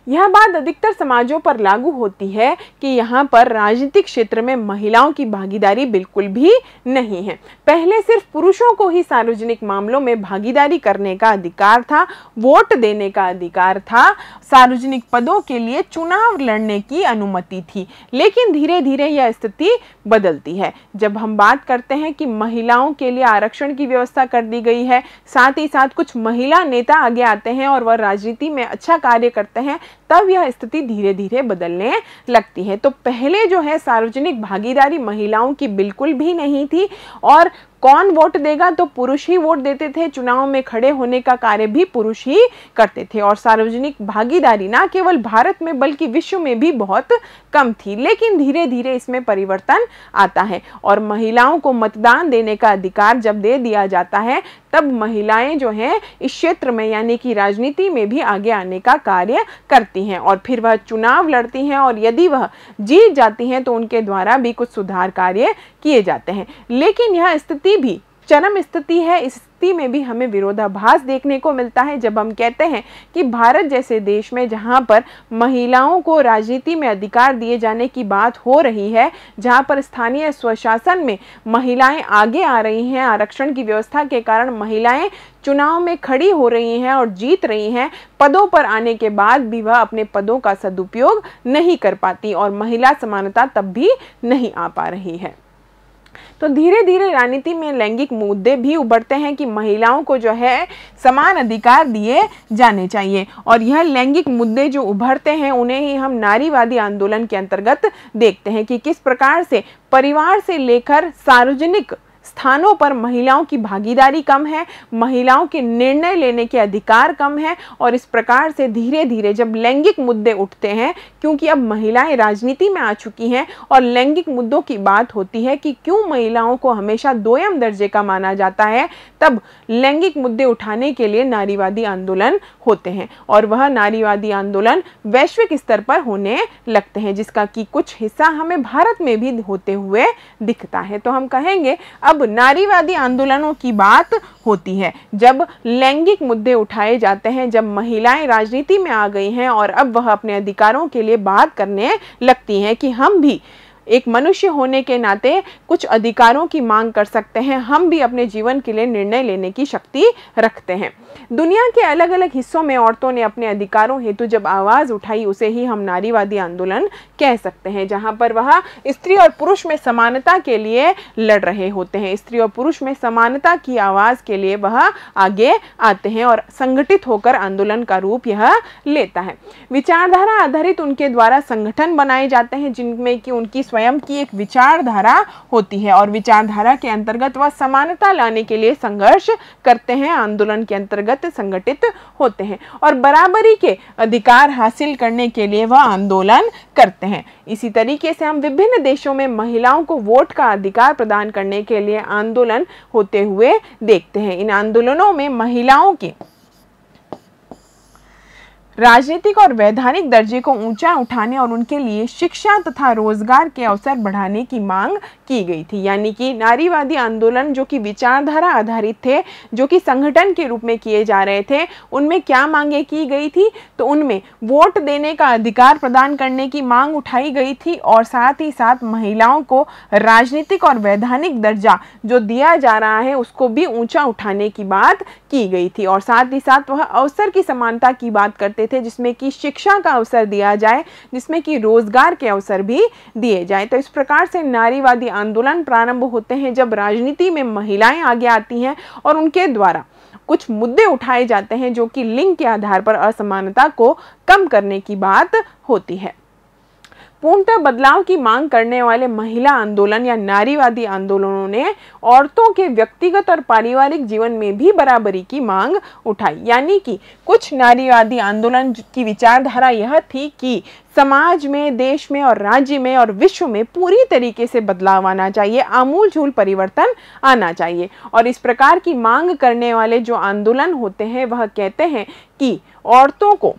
यह बात अधिकतर समाजों पर लागू होती है कि यहाँ पर राजनीतिक क्षेत्र में महिलाओं की भागीदारी बिल्कुल भी नहीं है पहले सिर्फ पुरुषों को ही सार्वजनिक मामलों में भागीदारी करने का अधिकार था वोट देने का अधिकार था सार्वजनिक पदों के लिए चुनाव लड़ने की अनुमति थी लेकिन धीरे धीरे यह स्थिति बदलती है जब हम बात करते हैं कि महिलाओं के लिए आरक्षण की व्यवस्था कर दी गई है साथ ही साथ कुछ महिला नेता आगे आते हैं और वह राजनीति में अच्छा कार्य करते हैं तब यह स्थिति धीरे धीरे बदलने लगती है तो पहले जो है सार्वजनिक भागीदारी महिलाओं की बिल्कुल भी नहीं थी और कौन वोट देगा तो पुरुष ही वोट देते थे चुनाव में खड़े होने का कार्य भी पुरुष ही करते थे और सार्वजनिक भागीदारी ना केवल भारत में बल्कि विश्व में भी बहुत कम थी लेकिन धीरे धीरे इसमें परिवर्तन आता है और महिलाओं को मतदान देने का अधिकार जब दे दिया जाता है तब महिलाएं जो हैं इस क्षेत्र में यानी कि राजनीति में भी आगे आने का कार्य करती जाती हैं और फिर वह चुनाव लड़ती हैं और यदि वह जीत जाती हैं तो उनके द्वारा भी कुछ सुधार कार्य किए जाते हैं लेकिन यह स्थिति भी चरम स्थिति है इस स्थिति में भी हमें विरोधाभास देखने को मिलता है जब हम कहते हैं कि भारत जैसे देश में जहां पर महिलाओं को राजनीति में अधिकार दिए जाने की बात हो रही है जहां पर स्थानीय स्वशासन में महिलाएं आगे आ रही हैं आरक्षण की व्यवस्था के कारण महिलाएं चुनाव में खड़ी हो रही हैं और जीत रही हैं पदों पर आने के बाद भी वह अपने पदों का सदुपयोग नहीं कर पाती और महिला समानता तब भी नहीं आ पा रही है तो धीरे धीरे राजनीति में लैंगिक मुद्दे भी उभरते हैं कि महिलाओं को जो है समान अधिकार दिए जाने चाहिए और यह लैंगिक मुद्दे जो उभरते हैं उन्हें ही हम नारीवादी आंदोलन के अंतर्गत देखते हैं कि किस प्रकार से परिवार से लेकर सार्वजनिक स्थानों पर महिलाओं की भागीदारी कम है महिलाओं के निर्णय लेने के अधिकार कम है और इस प्रकार से धीरे धीरे जब लैंगिक मुद्दे उठते हैं क्योंकि अब महिलाएं राजनीति में आ चुकी हैं और लैंगिक मुद्दों की बात होती है कि क्यों महिलाओं को हमेशा दोयम दर्जे का माना जाता है तब लैंगिक मुद्दे उठाने के लिए नारीवादी आंदोलन होते हैं और वह नारीवादी आंदोलन वैश्विक स्तर पर होने लगते हैं जिसका कि कुछ हिस्सा हमें भारत में भी होते हुए दिखता है तो हम कहेंगे अब नारीवादी आंदोलनों की बात होती है जब लैंगिक मुद्दे उठाए जाते हैं जब महिलाएं राजनीति में आ गई हैं और अब वह अपने अधिकारों के लिए बात करने लगती हैं कि हम भी एक मनुष्य होने के नाते कुछ अधिकारों की मांग कर सकते हैं हम भी अपने जीवन के लिए निर्णय लेने की शक्ति रखते हैं दुनिया के अलग अलग हिस्सों में औरतों ने अपने अधिकारों हेतु जब आवाज़ उठाई उसे ही हम नारीवादी आंदोलन कह सकते हैं जहां पर वह स्त्री और पुरुष में समानता के लिए लड़ रहे होते हैं स्त्री और पुरुष में समानता की आवाज़ के लिए वह आगे आते हैं और संगठित होकर आंदोलन का रूप यह लेता है विचारधारा आधारित उनके द्वारा संगठन बनाए जाते हैं जिनमें कि उनकी स्वयं की एक विचारधारा होती है और विचारधारा के अंतर्गत वह समानता लाने के लिए संघर्ष करते हैं आंदोलन के अंतर्गत अंतर्गत संगठित होते हैं और बराबरी के अधिकार हासिल करने के लिए वह आंदोलन करते हैं इसी तरीके से हम विभिन्न देशों में महिलाओं को वोट का अधिकार प्रदान करने के लिए आंदोलन होते हुए देखते हैं इन आंदोलनों में महिलाओं के राजनीतिक और वैधानिक दर्जे को ऊंचा उठाने और उनके लिए शिक्षा तथा रोजगार के अवसर बढ़ाने की मांग की गई थी यानी कि नारीवादी आंदोलन जो कि विचारधारा आधारित थे जो कि संगठन के रूप में किए जा रहे थे उनमें क्या मांगे की गई थी तो उनमें वोट देने का अधिकार प्रदान करने की मांग उठाई गई थी और साथ ही साथ महिलाओं को राजनीतिक और वैधानिक दर्जा जो दिया जा रहा है उसको भी ऊँचा उठाने की बात की गई थी और साथ ही साथ वह अवसर की समानता की बात करते थे जिसमें कि शिक्षा का अवसर दिया जाए जिसमें कि रोजगार के अवसर भी दिए जाए तो इस प्रकार से नारीवादी आंदोलन प्रारंभ होते हैं जब राजनीति में महिलाएं आगे आती हैं और उनके द्वारा कुछ मुद्दे उठाए जाते हैं जो कि लिंग के आधार पर असमानता को कम करने की बात होती है पूर्णतः बदलाव की मांग करने वाले महिला आंदोलन या नारीवादी आंदोलनों ने औरतों के व्यक्तिगत और पारिवारिक जीवन में भी बराबरी की मांग उठाई यानी कि कुछ नारीवादी आंदोलन की विचारधारा यह थी कि समाज में देश में और राज्य में और विश्व में पूरी तरीके से बदलाव आना चाहिए आमूल झूल परिवर्तन आना चाहिए और इस प्रकार की मांग करने वाले जो आंदोलन होते हैं वह कहते हैं कि औरतों को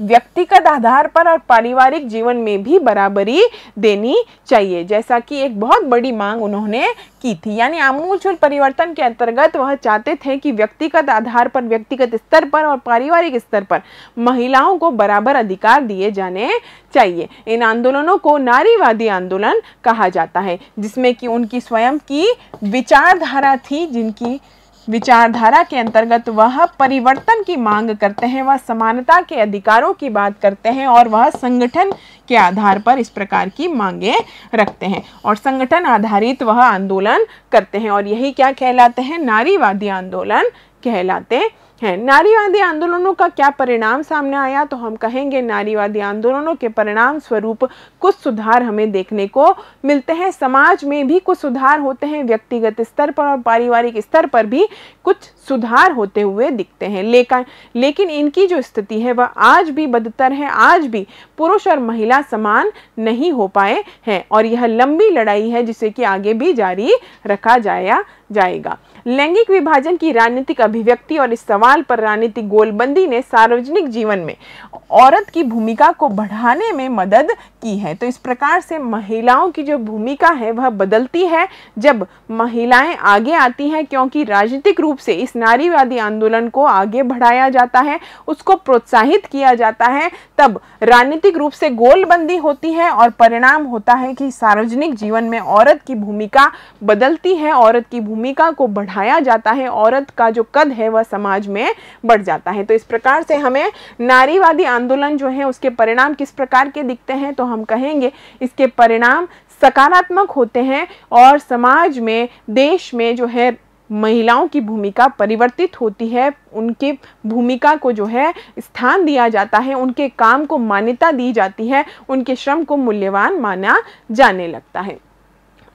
व्यक्तिगत आधार पर और पारिवारिक जीवन में भी बराबरी देनी चाहिए जैसा कि एक बहुत बड़ी मांग उन्होंने की थी यानी आमूलचूल परिवर्तन के अंतर्गत वह चाहते थे कि व्यक्तिगत आधार पर व्यक्तिगत स्तर पर और पारिवारिक स्तर पर महिलाओं को बराबर अधिकार दिए जाने चाहिए इन आंदोलनों को नारीवादी आंदोलन कहा जाता है जिसमें कि उनकी स्वयं की विचारधारा थी जिनकी विचारधारा के अंतर्गत वह परिवर्तन की मांग करते हैं वह समानता के अधिकारों की बात करते हैं और वह संगठन के आधार पर इस प्रकार की मांगे रखते हैं और संगठन आधारित वह आंदोलन करते हैं और यही क्या कहलाते हैं नारीवादी आंदोलन कहलाते हैं हैं नारीवादी आंदोलनों का क्या परिणाम सामने आया तो हम कहेंगे नारीवादी आंदोलनों के परिणाम स्वरूप कुछ सुधार हमें देखने को मिलते हैं समाज में भी कुछ सुधार होते हैं व्यक्तिगत स्तर पर और पारिवारिक स्तर पर भी कुछ सुधार होते हुए दिखते हैं लेकिन लेकिन इनकी जो स्थिति है वह आज भी बदतर है आज भी पुरुष और महिला समान नहीं हो पाए हैं और यह लंबी लड़ाई है जिसे कि आगे भी जारी रखा जाया जाएगा लैंगिक विभाजन की राजनीतिक अभिव्यक्ति और इस सवाल पर राजनीतिक गोलबंदी ने सार्वजनिक जीवन में औरत की भूमिका को बढ़ाने में मदद की है तो इस प्रकार से महिलाओं की जो भूमिका है वह बदलती है जब महिलाएं आगे आती हैं क्योंकि राजनीतिक रूप से इस नारीवादी आंदोलन को आगे बढ़ाया जाता है उसको प्रोत्साहित किया जाता है तब राजनीतिक रूप से गोलबंदी होती है और परिणाम होता है कि सार्वजनिक जीवन में औरत की भूमिका बदलती है औरत की भूमिका को बढ़ा बढ़ाया जाता है औरत का जो कद है वह समाज में बढ़ जाता है तो इस प्रकार से हमें नारीवादी आंदोलन जो है उसके परिणाम किस प्रकार के दिखते हैं तो हम कहेंगे इसके परिणाम सकारात्मक होते हैं और समाज में देश में जो है महिलाओं की भूमिका परिवर्तित होती है उनके भूमिका को जो है स्थान दिया जाता है उनके काम को मान्यता दी जाती है उनके श्रम को मूल्यवान माना जाने लगता है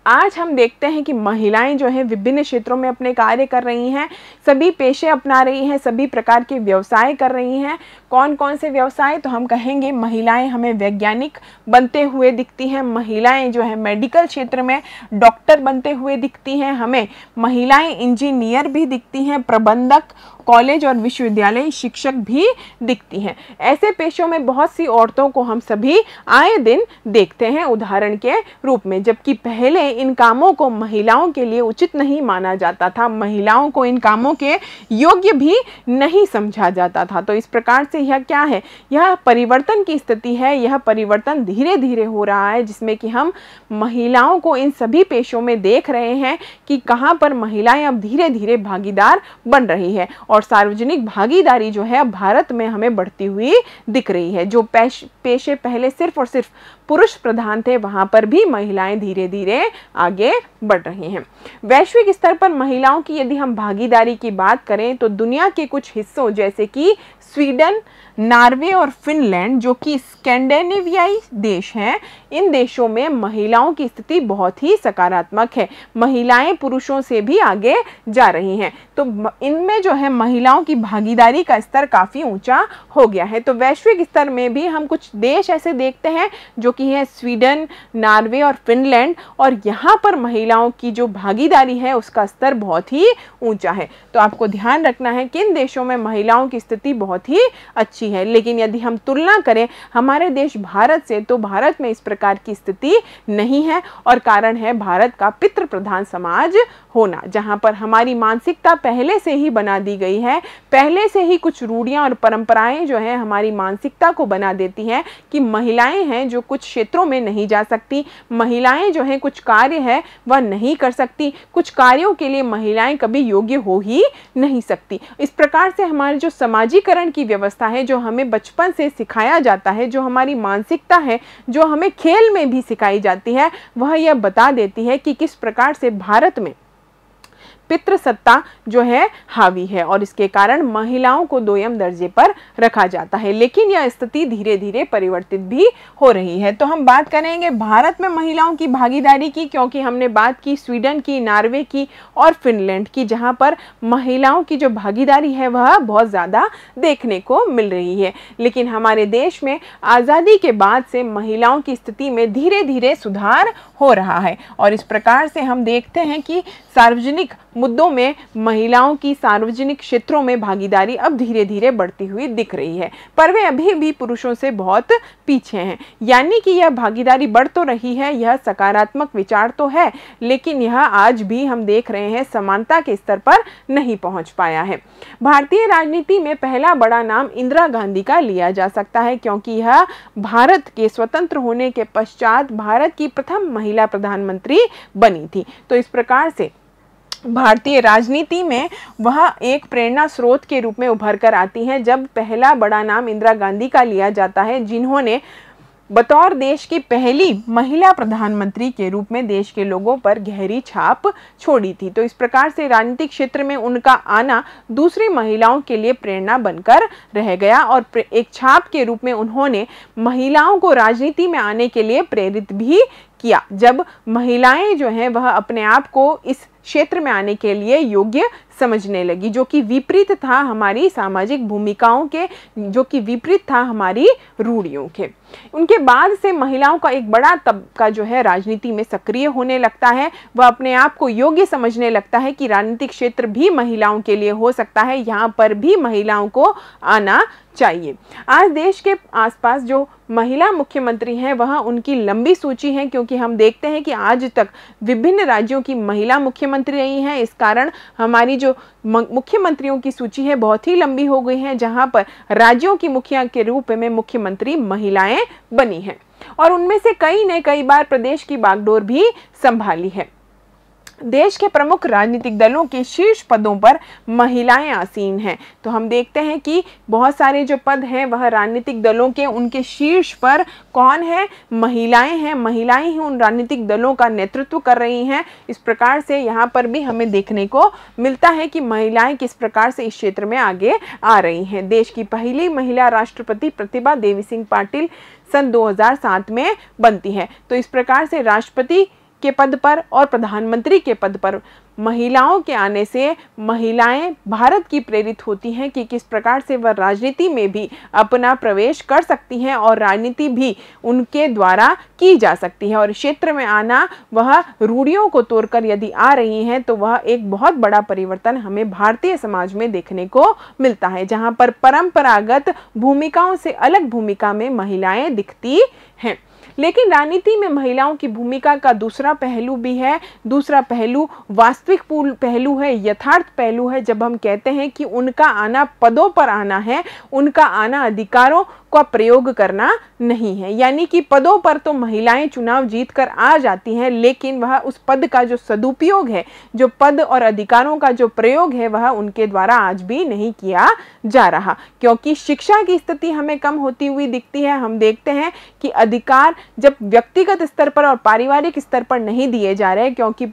आज हम देखते हैं कि महिलाएं जो हैं विभिन्न क्षेत्रों में अपने कार्य कर रही हैं सभी पेशे अपना रही हैं सभी प्रकार के व्यवसाय कर रही हैं कौन कौन से व्यवसाय तो हम कहेंगे महिलाएं हमें वैज्ञानिक बनते हुए दिखती हैं महिलाएं जो है मेडिकल क्षेत्र में डॉक्टर बनते हुए दिखती हैं हमें महिलाएं इंजीनियर भी दिखती हैं प्रबंधक कॉलेज और विश्वविद्यालय शिक्षक भी दिखती हैं ऐसे पेशों में बहुत सी औरतों को हम सभी आए दिन देखते हैं उदाहरण के रूप में जबकि पहले इन कामों को महिलाओं के लिए उचित नहीं माना जाता था महिलाओं को इन कामों के योग्य भी नहीं समझा जाता था तो इस प्रकार से यह क्या है यह परिवर्तन की स्थिति है यह परिवर्तन धीरे धीरे हो रहा है जिसमें कि हम महिलाओं को इन सभी पेशों में देख रहे हैं कि कहाँ पर महिलाएं अब धीरे धीरे भागीदार बन रही है और और सार्वजनिक भागीदारी जो है भारत में हमें बढ़ती हुई दिख रही है जो पेशे पहले सिर्फ और सिर्फ पुरुष प्रधान थे वहां पर भी महिलाएं धीरे धीरे आगे बढ़ रही हैं वैश्विक स्तर पर महिलाओं की यदि हम भागीदारी की बात करें तो दुनिया के कुछ हिस्सों जैसे कि स्वीडन नार्वे और फिनलैंड जो कि स्कैंडेनेवियाई देश हैं इन देशों में महिलाओं की स्थिति बहुत ही सकारात्मक है महिलाएं पुरुषों से भी आगे जा रही हैं तो इनमें जो है महिलाओं की भागीदारी का स्तर काफ़ी ऊंचा हो गया है तो वैश्विक स्तर में भी हम कुछ देश ऐसे देखते हैं जो कि है स्वीडन नार्वे और फिनलैंड और यहाँ पर महिलाओं की जो भागीदारी है उसका स्तर बहुत ही ऊंचा है तो आपको ध्यान रखना है किन देशों में महिलाओं की स्थिति बहुत ही अच्छी होती है लेकिन यदि हम तुलना करें हमारे देश भारत से तो भारत में इस प्रकार की स्थिति नहीं है और कारण है भारत का पितृ प्रधान समाज होना जहाँ पर हमारी मानसिकता पहले से ही बना दी गई है पहले से ही कुछ रूढ़ियाँ और परंपराएं जो है हमारी मानसिकता को बना देती हैं कि महिलाएं हैं जो कुछ क्षेत्रों में नहीं जा सकती महिलाएं जो हैं कुछ कार्य है वह नहीं कर सकती कुछ कार्यों के लिए महिलाएं कभी योग्य हो ही नहीं सकती इस प्रकार से हमारे जो समाजीकरण की व्यवस्था है जो हमें बचपन से सिखाया जाता है जो हमारी मानसिकता है जो हमें खेल में भी सिखाई जाती है वह यह बता देती है कि किस प्रकार से भारत में पितृसत्ता जो है हावी है और इसके कारण महिलाओं को दोयम दर्जे पर रखा जाता है लेकिन यह स्थिति धीरे धीरे परिवर्तित भी हो रही है तो हम बात करेंगे भारत में महिलाओं की भागीदारी की क्योंकि हमने बात की स्वीडन की नॉर्वे की और फिनलैंड की जहाँ पर महिलाओं की जो भागीदारी है वह बहुत ज़्यादा देखने को मिल रही है लेकिन हमारे देश में आज़ादी के बाद से महिलाओं की स्थिति में धीरे धीरे सुधार हो रहा है और इस प्रकार से हम देखते हैं कि सार्वजनिक मुद्दों में महिलाओं की सार्वजनिक क्षेत्रों में भागीदारी अब धीरे धीरे बढ़ती हुई दिख रही है पर वे अभी भी पुरुषों से बहुत पीछे हैं यानी कि यह भागीदारी बढ़ तो रही है यह सकारात्मक विचार तो है लेकिन यह आज भी हम देख रहे हैं समानता के स्तर पर नहीं पहुंच पाया है भारतीय राजनीति में पहला बड़ा नाम इंदिरा गांधी का लिया जा सकता है क्योंकि यह भारत के स्वतंत्र होने के पश्चात भारत की प्रथम महिला प्रधानमंत्री बनी थी तो इस प्रकार से भारतीय राजनीति में वह एक प्रेरणा स्रोत के रूप में उभर कर आती हैं जब पहला बड़ा नाम इंदिरा गांधी का लिया जाता है जिन्होंने बतौर देश की पहली महिला प्रधानमंत्री के रूप में देश के लोगों पर गहरी छाप छोड़ी थी तो इस प्रकार से राजनीतिक क्षेत्र में उनका आना दूसरी महिलाओं के लिए प्रेरणा बनकर रह गया और एक छाप के रूप में उन्होंने महिलाओं को राजनीति में आने के लिए प्रेरित भी किया जब महिलाएं जो हैं वह अपने आप को इस क्षेत्र में आने के लिए योग्य समझने लगी जो कि विपरीत था हमारी सामाजिक भूमिकाओं के जो कि विपरीत था हमारी रूढ़ियों के उनके बाद से महिलाओं का एक बड़ा तबका जो है राजनीति में सक्रिय होने लगता है वह अपने आप को योग्य समझने लगता है कि राजनीतिक क्षेत्र भी महिलाओं के लिए हो सकता है यहाँ पर भी महिलाओं को आना चाहिए आज देश के आसपास जो महिला मुख्यमंत्री हैं वह उनकी लंबी सूची है क्योंकि हम देखते हैं कि आज तक विभिन्न राज्यों की महिला मुख्यमंत्री रही हैं इस कारण हमारी जो जो मुख्यमंत्रियों की सूची है बहुत ही लंबी हो गई है जहां पर राज्यों की मुखिया के रूप में मुख्यमंत्री महिलाएं बनी हैं और उनमें से कई ने कई बार प्रदेश की बागडोर भी संभाली है देश के प्रमुख राजनीतिक दलों के शीर्ष पदों पर महिलाएं आसीन हैं तो हम देखते हैं कि बहुत सारे जो पद हैं वह राजनीतिक दलों के उनके शीर्ष पर कौन है महिलाएं हैं महिलाएं ही उन राजनीतिक दलों का नेतृत्व कर रही हैं इस प्रकार से यहाँ पर भी हमें देखने को मिलता है कि महिलाएं किस प्रकार से इस क्षेत्र में आगे आ रही हैं देश की पहली महिला राष्ट्रपति प्रतिभा देवी सिंह पाटिल सन 2007 में बनती है तो इस प्रकार से राष्ट्रपति के पद पर और प्रधानमंत्री के पद पर महिलाओं के आने से महिलाएं भारत की प्रेरित होती हैं कि किस प्रकार से वह राजनीति में भी अपना प्रवेश कर सकती हैं और राजनीति भी उनके द्वारा की जा सकती है और क्षेत्र में आना वह रूढ़ियों को तोड़कर यदि आ रही हैं तो वह एक बहुत बड़ा परिवर्तन हमें भारतीय समाज में देखने को मिलता है जहाँ पर परंपरागत भूमिकाओं से अलग भूमिका में महिलाएँ दिखती हैं लेकिन राजनीति में महिलाओं की भूमिका का दूसरा पहलू भी है दूसरा पहलू वास्तविक पहलू है यथार्थ पहलू है जब हम कहते हैं कि उनका आना पदों पर आना है उनका आना अधिकारों का प्रयोग करना नहीं है यानी कि पदों पर तो महिलाएं चुनाव जीत कर आ जाती हैं लेकिन वह उस पद का जो सदुपयोग है जो पद और अधिकारों का जो प्रयोग है वह उनके द्वारा आज भी नहीं किया जा रहा क्योंकि शिक्षा की स्थिति हमें कम होती हुई दिखती है हम देखते हैं कि अधिकार जब व्यक्तिगत स्तर पर और पारिवारिक स्तर पर नहीं दिए जा रहे क्योंकि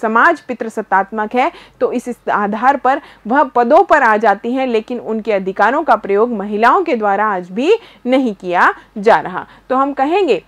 समाज पितृसत्तात्मक है तो इस आधार पर वह पदों पर आ जाती हैं लेकिन उनके अधिकारों का प्रयोग महिलाओं के द्वारा आज भी नहीं किया जा रहा तो हम कहेंगे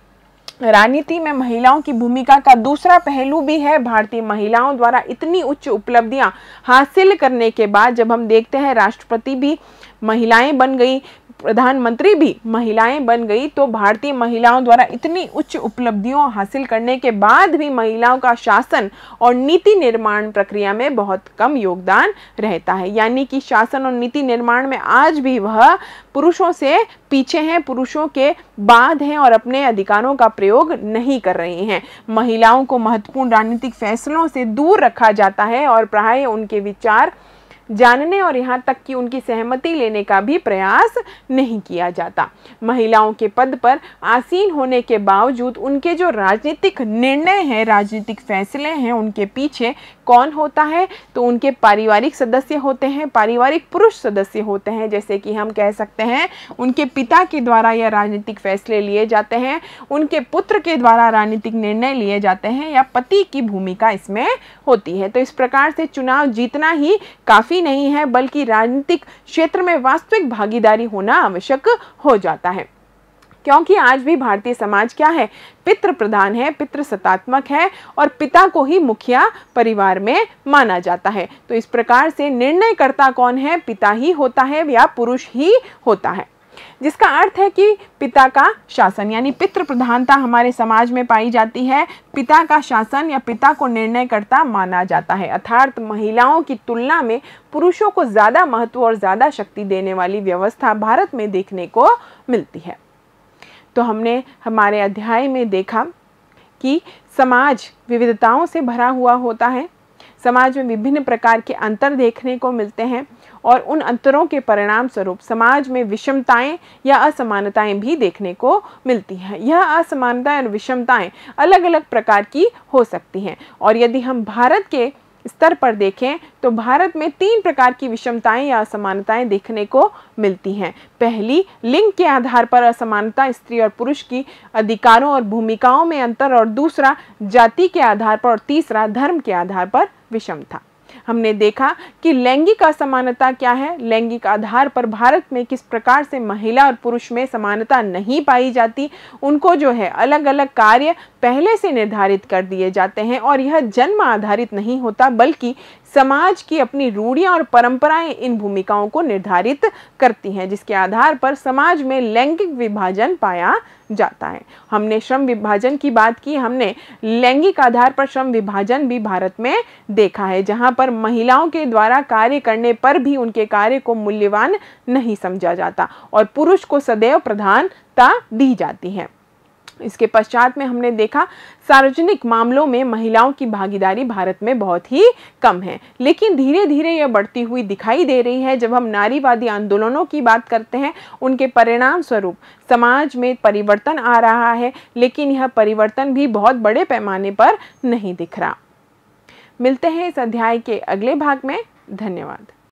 राजनीति में महिलाओं की भूमिका का दूसरा पहलू भी है भारतीय महिलाओं द्वारा इतनी उच्च उपलब्धियां हासिल करने के बाद जब हम देखते हैं राष्ट्रपति भी महिलाएं बन गई प्रधानमंत्री भी महिलाएं बन गई तो भारतीय महिलाओं द्वारा इतनी उच्च उपलब्धियों हासिल करने के बाद भी महिलाओं का शासन और नीति निर्माण प्रक्रिया में बहुत कम योगदान रहता है यानी कि शासन और नीति निर्माण में आज भी वह पुरुषों से पीछे हैं पुरुषों के बाद हैं और अपने अधिकारों का प्रयोग नहीं कर रही हैं महिलाओं को महत्वपूर्ण राजनीतिक फैसलों से दूर रखा जाता है और प्राय उनके विचार जानने और यहाँ तक कि उनकी सहमति लेने का भी प्रयास नहीं किया जाता महिलाओं के पद पर आसीन होने के बावजूद उनके जो राजनीतिक निर्णय हैं राजनीतिक फैसले हैं उनके पीछे कौन होता है तो उनके पारिवारिक सदस्य होते हैं पारिवारिक पुरुष सदस्य होते हैं जैसे कि हम कह सकते हैं उनके पिता के द्वारा यह राजनीतिक फैसले लिए जाते हैं उनके पुत्र के द्वारा राजनीतिक निर्णय लिए जाते हैं या पति की भूमिका इसमें होती है तो इस प्रकार से चुनाव जीतना ही काफ़ी नहीं है बल्कि राजनीतिक क्षेत्र में वास्तविक भागीदारी होना आवश्यक हो जाता है क्योंकि आज भी भारतीय समाज क्या है पित्र प्रधान है पित्र सतात्मक है और पिता को ही मुखिया परिवार में माना जाता है तो इस प्रकार से निर्णयकर्ता कौन है पिता ही होता है या पुरुष ही होता है जिसका अर्थ है कि पिता का शासन यानी पितृ प्रधानता हमारे समाज में पाई जाती है पिता का शासन या पिता को निर्णयकर्ता माना जाता है अर्थात महिलाओं की तुलना में पुरुषों को ज़्यादा महत्व और ज़्यादा शक्ति देने वाली व्यवस्था भारत में देखने को मिलती है तो हमने हमारे अध्याय में देखा कि समाज विविधताओं से भरा हुआ होता है समाज में विभिन्न प्रकार के अंतर देखने को मिलते हैं और उन अंतरों के परिणाम स्वरूप समाज में विषमताएं या असमानताएं भी देखने को मिलती हैं यह असमानताएं और विषमताएं अलग अलग प्रकार की हो सकती हैं और यदि हम भारत के स्तर पर देखें तो भारत में तीन प्रकार की विषमताएं या असमानताएं देखने को मिलती हैं पहली लिंग के आधार पर असमानता स्त्री और पुरुष की अधिकारों और भूमिकाओं में अंतर और दूसरा जाति के आधार पर और तीसरा धर्म के आधार पर विषमता हमने देखा कि लैंगिक असमानता क्या है लैंगिक आधार पर भारत में किस प्रकार से महिला और पुरुष में समानता नहीं पाई जाती उनको जो है अलग अलग कार्य पहले से निर्धारित कर दिए जाते हैं और यह जन्म आधारित नहीं होता बल्कि समाज की अपनी रूढ़ियाँ और परंपराएं इन भूमिकाओं को निर्धारित करती हैं जिसके आधार पर समाज में लैंगिक विभाजन पाया जाता है हमने श्रम विभाजन की बात की हमने लैंगिक आधार पर श्रम विभाजन भी भारत में देखा है जहां पर महिलाओं के द्वारा कार्य करने पर भी उनके कार्य को मूल्यवान नहीं समझा जाता और पुरुष को सदैव प्रधानता दी जाती है इसके पश्चात में हमने देखा सार्वजनिक मामलों में महिलाओं की भागीदारी भारत में बहुत ही कम है लेकिन धीरे धीरे यह बढ़ती हुई दिखाई दे रही है जब हम नारीवादी आंदोलनों की बात करते हैं उनके परिणाम स्वरूप समाज में परिवर्तन आ रहा है लेकिन यह परिवर्तन भी बहुत बड़े पैमाने पर नहीं दिख रहा मिलते हैं इस अध्याय के अगले भाग में धन्यवाद